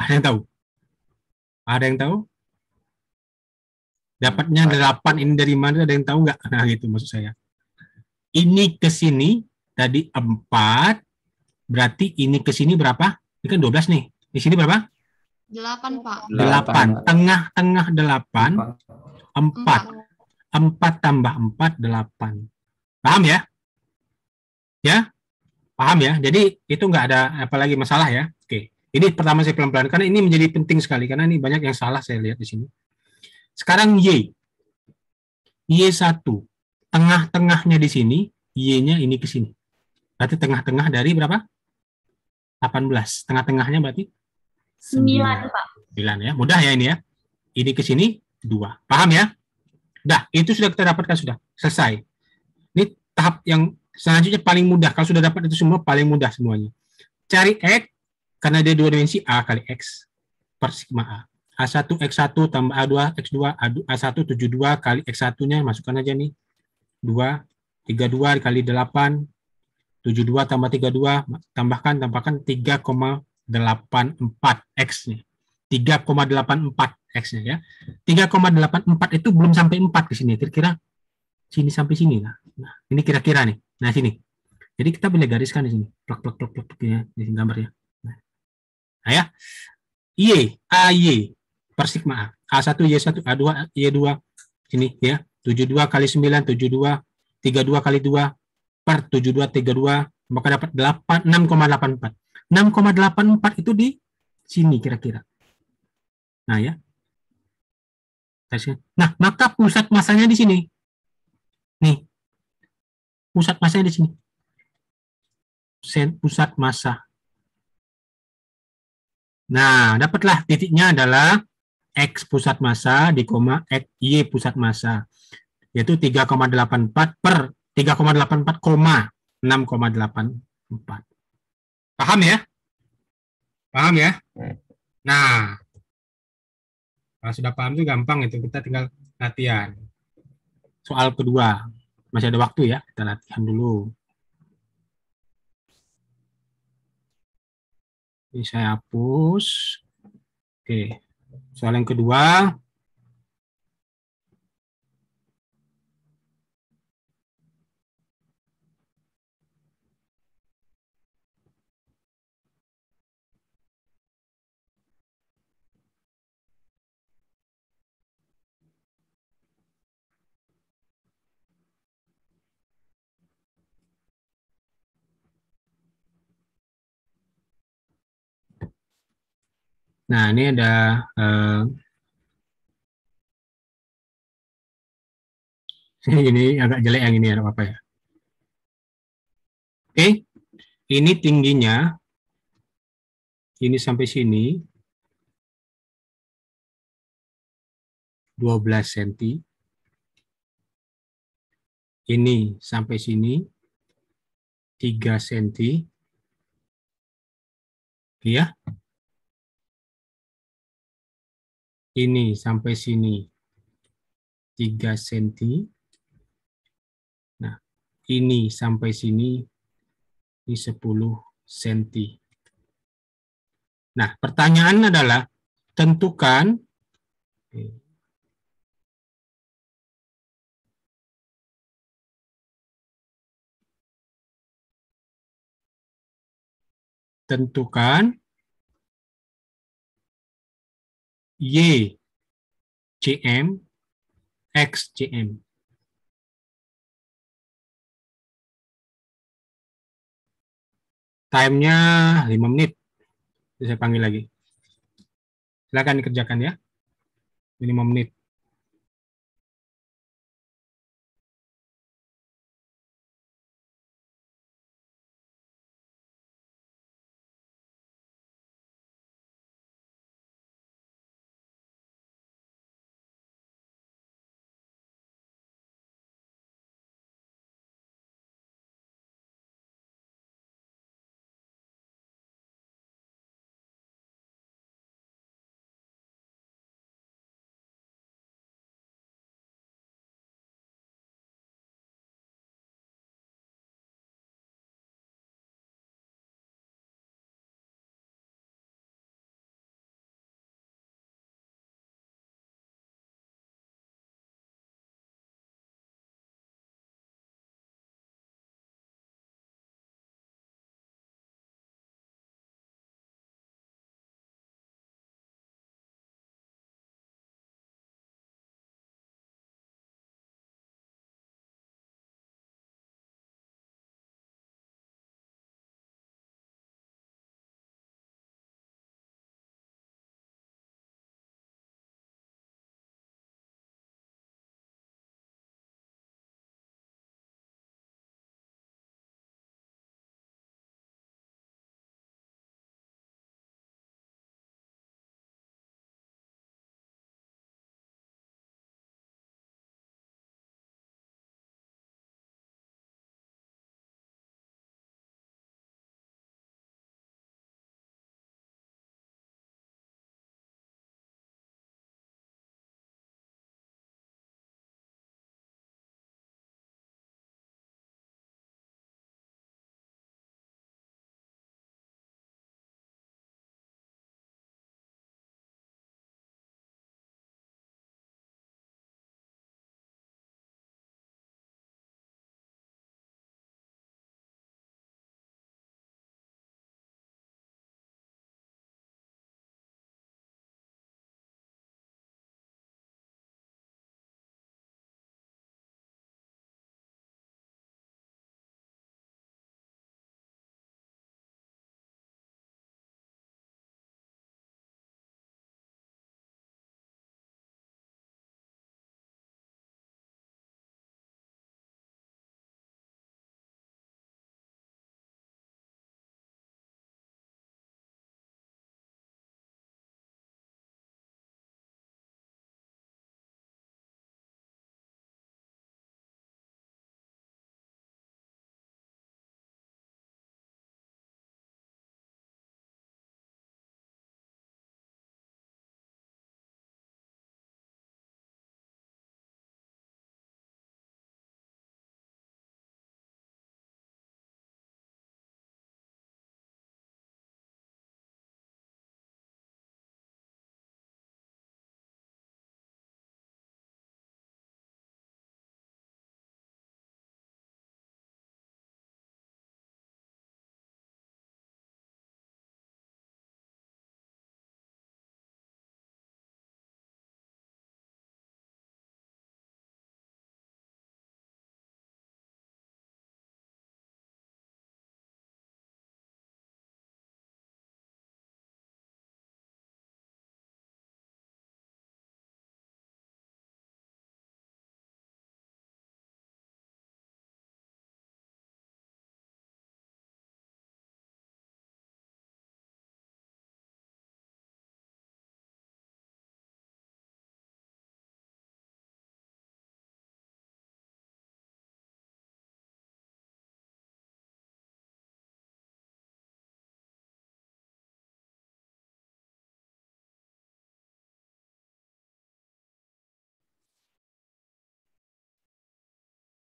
Ada yang tahu? Ada yang tahu? Dapatnya delapan ini dari mana? Ada yang tahu nggak? Nah gitu maksud saya. Ini ke sini tadi empat, berarti ini ke sini berapa? Ini kan 12 nih. Di sini berapa? 8, Pak. 8. Tengah-tengah 8. 4. 4 tambah 4, 8. Paham ya? ya paham ya jadi itu nggak ada apalagi masalah ya oke ini pertama saya pelan-pelan karena ini menjadi penting sekali karena ini banyak yang salah saya lihat di sini sekarang y y1 tengah-tengahnya di sini y-nya ini ke sini berarti tengah-tengah dari berapa 18 tengah-tengahnya berarti 9, Pak 9 ya mudah ya ini ya ini ke sini dua paham ya Dah, itu sudah kita dapatkan sudah selesai. Ini tahap yang selanjutnya paling mudah. Kalau sudah dapat itu semua paling mudah semuanya. Cari X karena dia dua dimensi A kali X per sigma A. A1 X1 tambah A2 X2 A1 72 kali X1-nya masukkan aja nih. 2 32 dikali 8 72 tambah 32 tambahkan tambahkan 3,84 X-nya. 3,84 X-nya ya. 3,84 itu belum sampai 4 di sini. Kira-kira sini sampai sini lah. Nah, ini kira-kira nih. Nah, sini. Jadi kita boleh gariskan di sini. Plak, plak, plak, plak, plak ya, di sini gambar ya. Nah. nah, ya. Y, A, Y, per sigma A. A1, Y1, A2, Y2. Sini, ya. 72 kali 9, 72. 32 kali 2, per 72, 32. Maka dapat 6,84. 6,84 itu di sini kira-kira. Nah, ya. Nah, maka pusat masanya di sini. Nih, pusat massa di sini. Pusat massa. Nah, dapatlah titiknya adalah X pusat massa di koma X, Y pusat massa. Yaitu 3,84 per 3,84 6,84. Paham ya? Paham ya? Nah, kalau sudah paham itu gampang itu kita tinggal latihan. Soal kedua masih ada waktu ya, kita latihan dulu. Ini saya hapus. Oke, soal yang kedua, Nah, ini ada uh, <laughs> ini agak jelek yang ini ya, apa-apa ya. Oke, okay. ini tingginya, ini sampai sini, 12 cm. Ini sampai sini, 3 cm. Iya, okay, ini sampai sini 3 cm. Nah, ini sampai sini ini 10 cm. Nah, pertanyaan adalah tentukan tentukan Y CM X CM. Time-nya 5 menit. Saya panggil lagi. Silakan dikerjakan ya. 5 menit.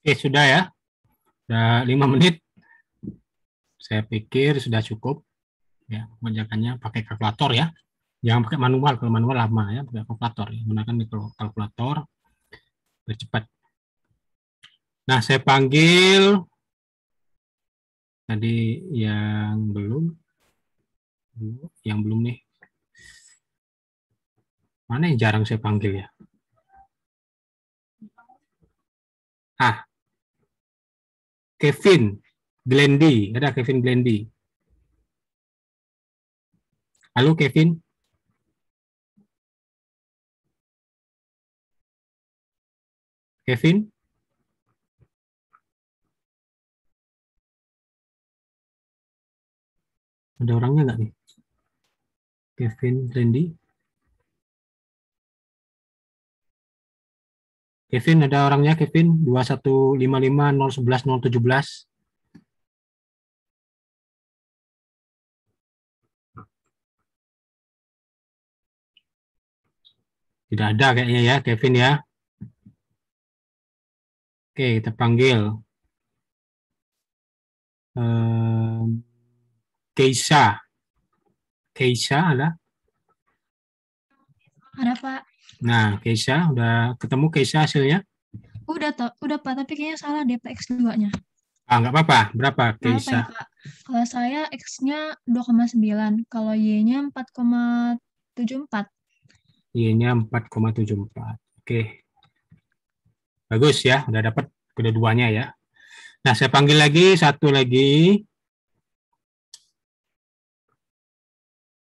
Oke, sudah ya. Sudah lima menit. Saya pikir sudah cukup. Ya, menjakannya pakai kalkulator ya. Jangan pakai manual, kalau manual lama ya, pakai kalkulator. Ya. mikro kalkulator bercepat. Nah, saya panggil tadi yang belum yang belum nih. Mana yang jarang saya panggil ya? Ah, Kevin Glendy. Ada Kevin Glendy. Halo Kevin. Kevin? Ada orangnya nggak nih? Kevin Glendy. Kevin ada orangnya Kevin 21550117 Tidak ada kayaknya ya Kevin ya. Oke, kita panggil. Um, Keisha. Keisha ada? Ada Pak. Nah, Keisha, udah ketemu Keisha hasilnya? Udah, tak, udah Pak, tapi kayaknya salah deh Pak X2-nya. Ah, nggak apa-apa. Berapa Keisha? ya, Kalau saya X-nya 2,9, kalau Y-nya 4,74. Y-nya 4,74. Oke. Bagus ya, udah dapat kedua-duanya ya. Nah, saya panggil lagi satu lagi.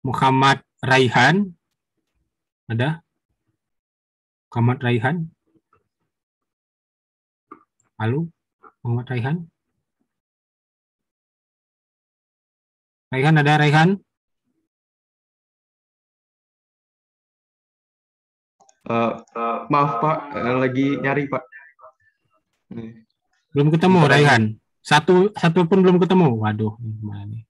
Muhammad Raihan. Ada? Muhammad Raihan. Halo, Muhammad Raihan. Raihan ada Raihan? Uh, uh, maaf Pak, uh, lagi nyari Pak. Hmm. Belum ketemu Bukan Raihan. Satu satu pun belum ketemu. Waduh, gimana nih?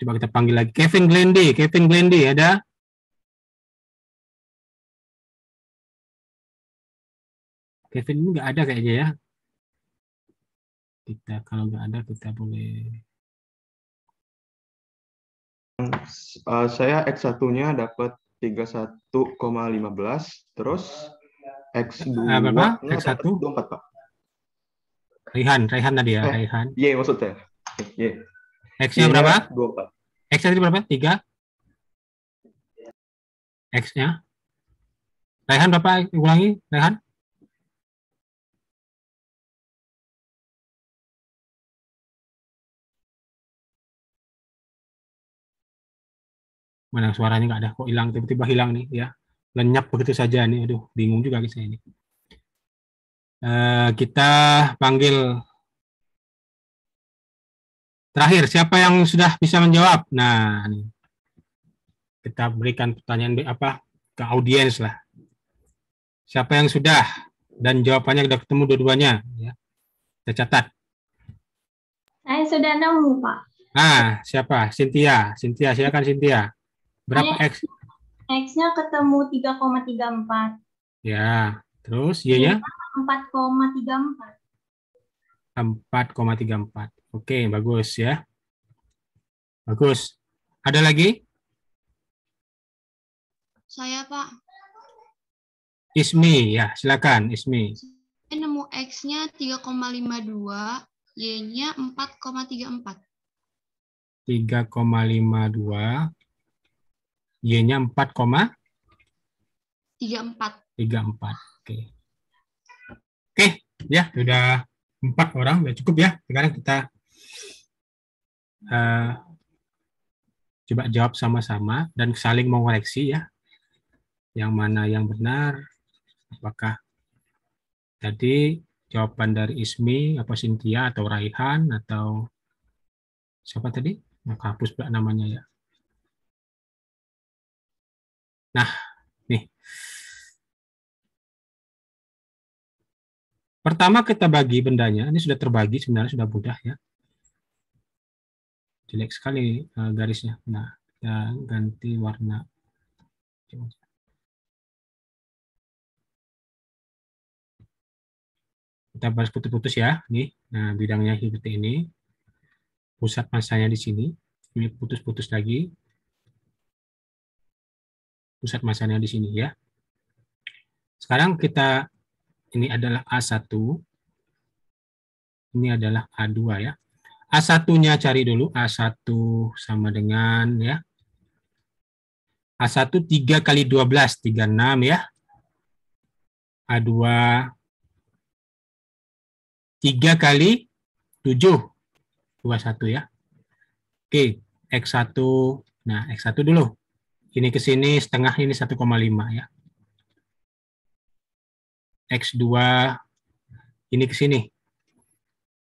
Coba kita panggil lagi Kevin Glendy, Kevin Glendi ada? Kevin ini nggak ada kayaknya ya. Kita kalau nggak ada kita boleh. Uh, saya x satunya dapat 31,15 terus X2 ah, berapa? X1 24, Pak. Raihan, Raihan tadi ya, eh, Raihan. Iya, yeah, maksudnya. Yeah. X-nya yeah, berapa? 24. X tadi berapa? 3. X-nya. Raihan berapa? Ulangi, Raihan. mana suaranya nggak ada kok hilang tiba-tiba hilang nih ya lenyap begitu saja nih aduh bingung juga kisah ini uh, kita panggil terakhir siapa yang sudah bisa menjawab nah ini. kita berikan pertanyaan apa ke audiens lah siapa yang sudah dan jawabannya sudah ketemu dua-duanya ya kita catat saya sudah nemu pak ah siapa Cynthia Cynthia silakan Cynthia Berapa X? X-nya ketemu 3,34. Ya, terus Y nya 4,34. 4,34. Oke, bagus ya. Bagus. Ada lagi? Saya, Pak. Ismi, ya, silakan Ismi. Saya nemu X-nya 3,52, Y-nya 4,34. 3,52, Y-nya 4, 34. 34. Oke. Okay. Oke, okay, ya sudah empat orang, sudah cukup ya. Sekarang kita uh, coba jawab sama-sama dan saling mengoreksi ya. Yang mana yang benar, apakah tadi jawaban dari Ismi, apa Cynthia atau Raihan, atau siapa tadi? Nah, hapus namanya ya. Nah, nih. Pertama kita bagi bendanya. Ini sudah terbagi sebenarnya sudah mudah ya. Jelek sekali eh, garisnya. Nah, kita ganti warna. Kita bahas putus-putus ya. Nih, nah bidangnya seperti ini. Pusat masanya di sini. Ini putus-putus lagi pusat masanya di sini ya. Sekarang kita ini adalah A1. Ini adalah A2 ya. A1-nya cari dulu A1 sama dengan ya. A1 3 kali 12 36 ya. A2 3 kali 7 21 ya. Oke, X1. Nah, X1 dulu ini ke sini setengah ini 1,5 ya. X2 ini ke sini.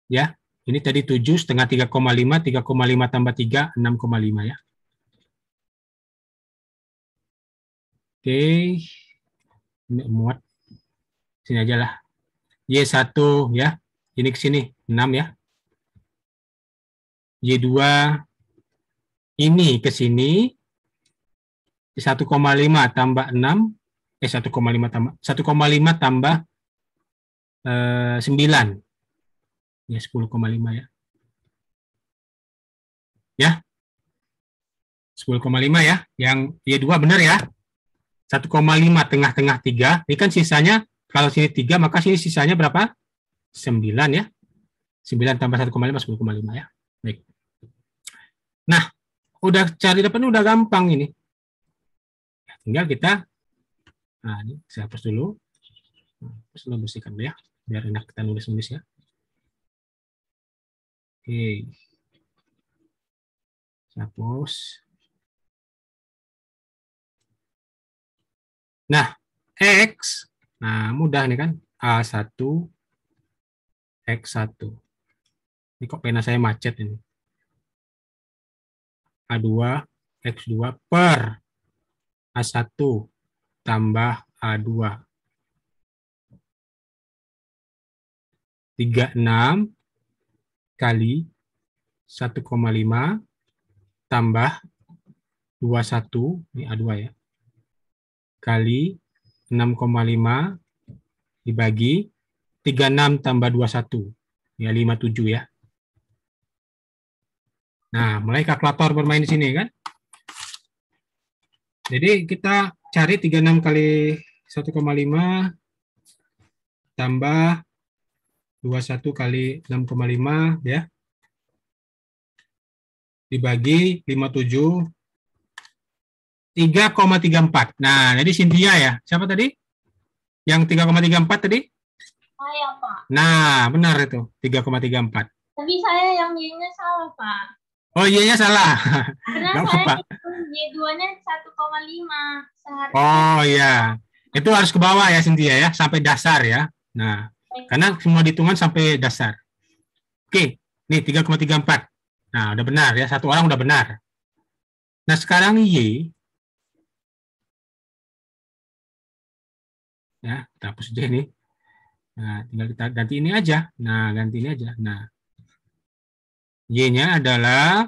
Ya, ini tadi 7 setengah 3,5, 3,5 tambah 3, 6,5 ya. Oke, ini muat. Sini aja lah. Y1 ya, ini ke sini, 6 ya. Y2 ini ke sini, 1,5 tambah 6 eh 1,5 tambah 1,5 tambah eh, 9 ya 10,5 ya ya 10,5 ya yang Y2 ya, benar ya 1,5 tengah-tengah 3 ini kan sisanya kalau sini 3 maka sini sisanya berapa 9 ya 9 tambah 1,5 10,5 ya baik nah udah cari depan udah gampang ini tinggal kita, nah ini saya hapus dulu. Nah, terus bersihkan ya, biar enak kita nulis-nulis ya. Oke. Saya hapus. Nah, X, nah mudah nih kan, A1, X1. Ini kok pena saya macet ini. A2, X2 per A1 tambah A2. 36 kali 1,5 tambah 21, ini A2 ya, kali 6,5 dibagi 36 tambah 21, ya 57 ya. Nah, mulai kalkulator bermain di sini kan. Jadi kita cari 36 kali 1,5 tambah 21 kali 6,5 ya. Dibagi 57 3,34. Nah, jadi Cynthia ya. Siapa tadi? Yang 3,34 tadi? Saya, Pak. Nah, benar itu. 3,34. Tapi saya yang ini salah, Pak. Oh iya, iya salah. Kenapa? y J2-nya 1,5 sehari. Oh iya. Itu harus ke bawah ya Cynthia ya, sampai dasar ya. Nah, karena semua hitungan sampai dasar. Oke, nih 3,34. Nah, udah benar ya, satu orang udah benar. Nah, sekarang Y. Ya, kita hapus aja ini. Nah, tinggal kita ganti ini aja. Nah, ganti ini aja. Nah, Y-nya adalah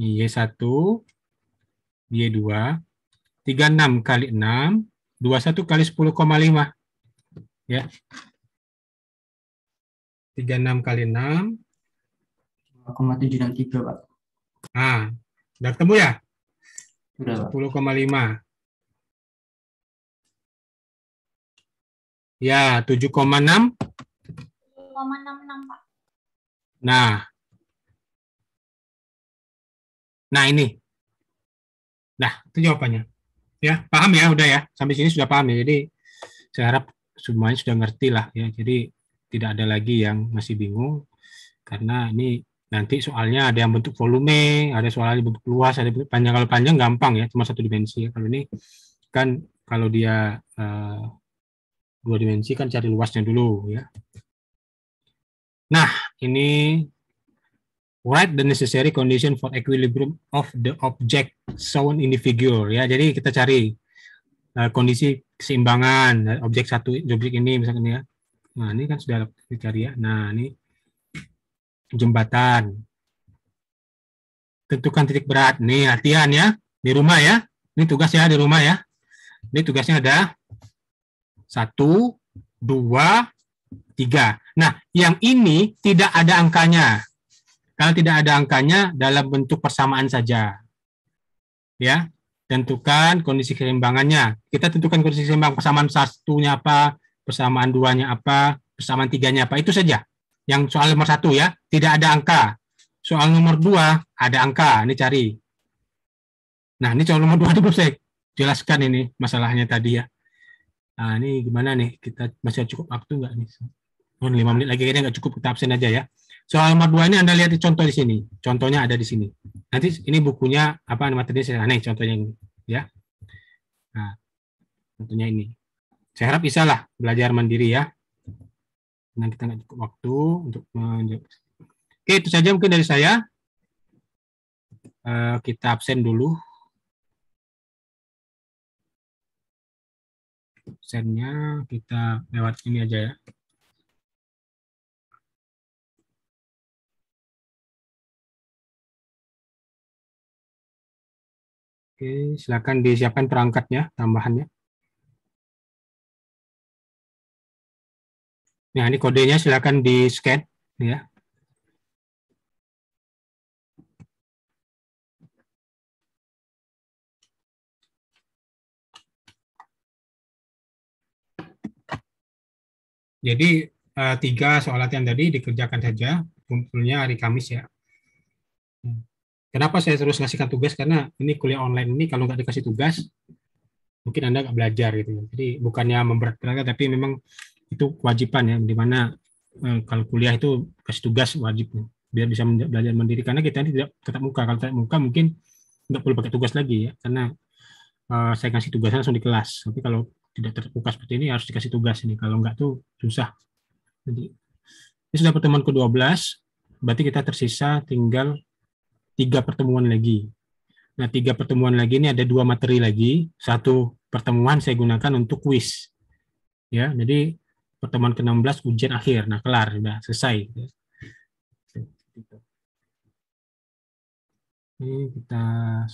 Y1, Y2, 36 kali 6, 21 kali 10,5. Ya. 36 kali 6. tiga Pak. Nah, sudah ketemu ya? Sudah, 10,5. Ya, 7,6 1,66 Pak. Nah, nah ini. Nah, itu jawabannya. Ya, paham ya, udah ya. Sampai sini sudah paham ya. Jadi saya harap semuanya sudah ngerti lah ya. Jadi tidak ada lagi yang masih bingung karena ini nanti soalnya ada yang bentuk volume, ada soalnya bentuk luas, ada bentuk panjang. Kalau panjang gampang ya, cuma satu dimensi. Ya. Kalau ini kan kalau dia uh, dua dimensi kan cari luasnya dulu ya Nah, ini write the necessary condition for equilibrium of the object shown in the figure ya. Jadi kita cari uh, kondisi keseimbangan eh, objek satu objek ini misalkan ya. Nah, ini kan sudah dicari ya. Nah, ini jembatan. Tentukan titik berat. Nih, latihan ya di rumah ya. Ini tugas ya di rumah ya. Ini tugasnya ada satu, dua, tiga. Nah, yang ini tidak ada angkanya. kalau tidak ada angkanya dalam bentuk persamaan saja. Ya, tentukan kondisi keseimbangannya. Kita tentukan kondisi keseimbangan persamaan satunya apa, persamaan duanya apa, persamaan tiganya apa. Itu saja. Yang soal nomor satu ya, tidak ada angka. Soal nomor dua, ada angka. Ini cari. Nah, ini soal nomor dua itu saya jelaskan ini masalahnya tadi ya. Nah, ini gimana nih? Kita masih cukup waktu nggak nih? Mohon 5 menit lagi kayaknya nggak cukup, kita absen aja ya. Soal nomor 2 ini Anda lihat di contoh di sini. Contohnya ada di sini. Nanti ini bukunya, apa materinya aneh contohnya ini. ya. Nah, contohnya ini. Saya harap bisa lah belajar mandiri ya. Karena kita nggak cukup waktu untuk menjawab. Oke, itu saja mungkin dari saya. Eh, kita absen dulu. Absennya kita lewat ini aja ya. Oke, silakan disiapkan perangkatnya, tambahannya. Nah, ini kodenya silakan di-scan ya. Jadi eh, tiga soal latihan tadi dikerjakan saja, kumpulnya hari Kamis ya. Hmm. Kenapa saya terus ngasihkan tugas? Karena ini kuliah online ini kalau nggak dikasih tugas, mungkin Anda nggak belajar gitu. Jadi bukannya memberatkan, tapi memang itu kewajiban ya, dimana eh, kalau kuliah itu kasih tugas wajib ya, biar bisa belajar mandiri karena kita ini tidak tetap muka kalau tetap muka mungkin nggak perlu pakai tugas lagi ya karena eh, saya kasih tugasnya langsung di kelas tapi kalau tidak terbuka seperti ini harus dikasih tugas ini kalau nggak tuh susah jadi ini sudah pertemuan ke-12 berarti kita tersisa tinggal tiga pertemuan lagi. Nah, tiga pertemuan lagi ini ada dua materi lagi. Satu pertemuan saya gunakan untuk kuis. Ya, jadi pertemuan ke-16 ujian akhir. Nah, kelar, sudah selesai. Gitu. Ini kita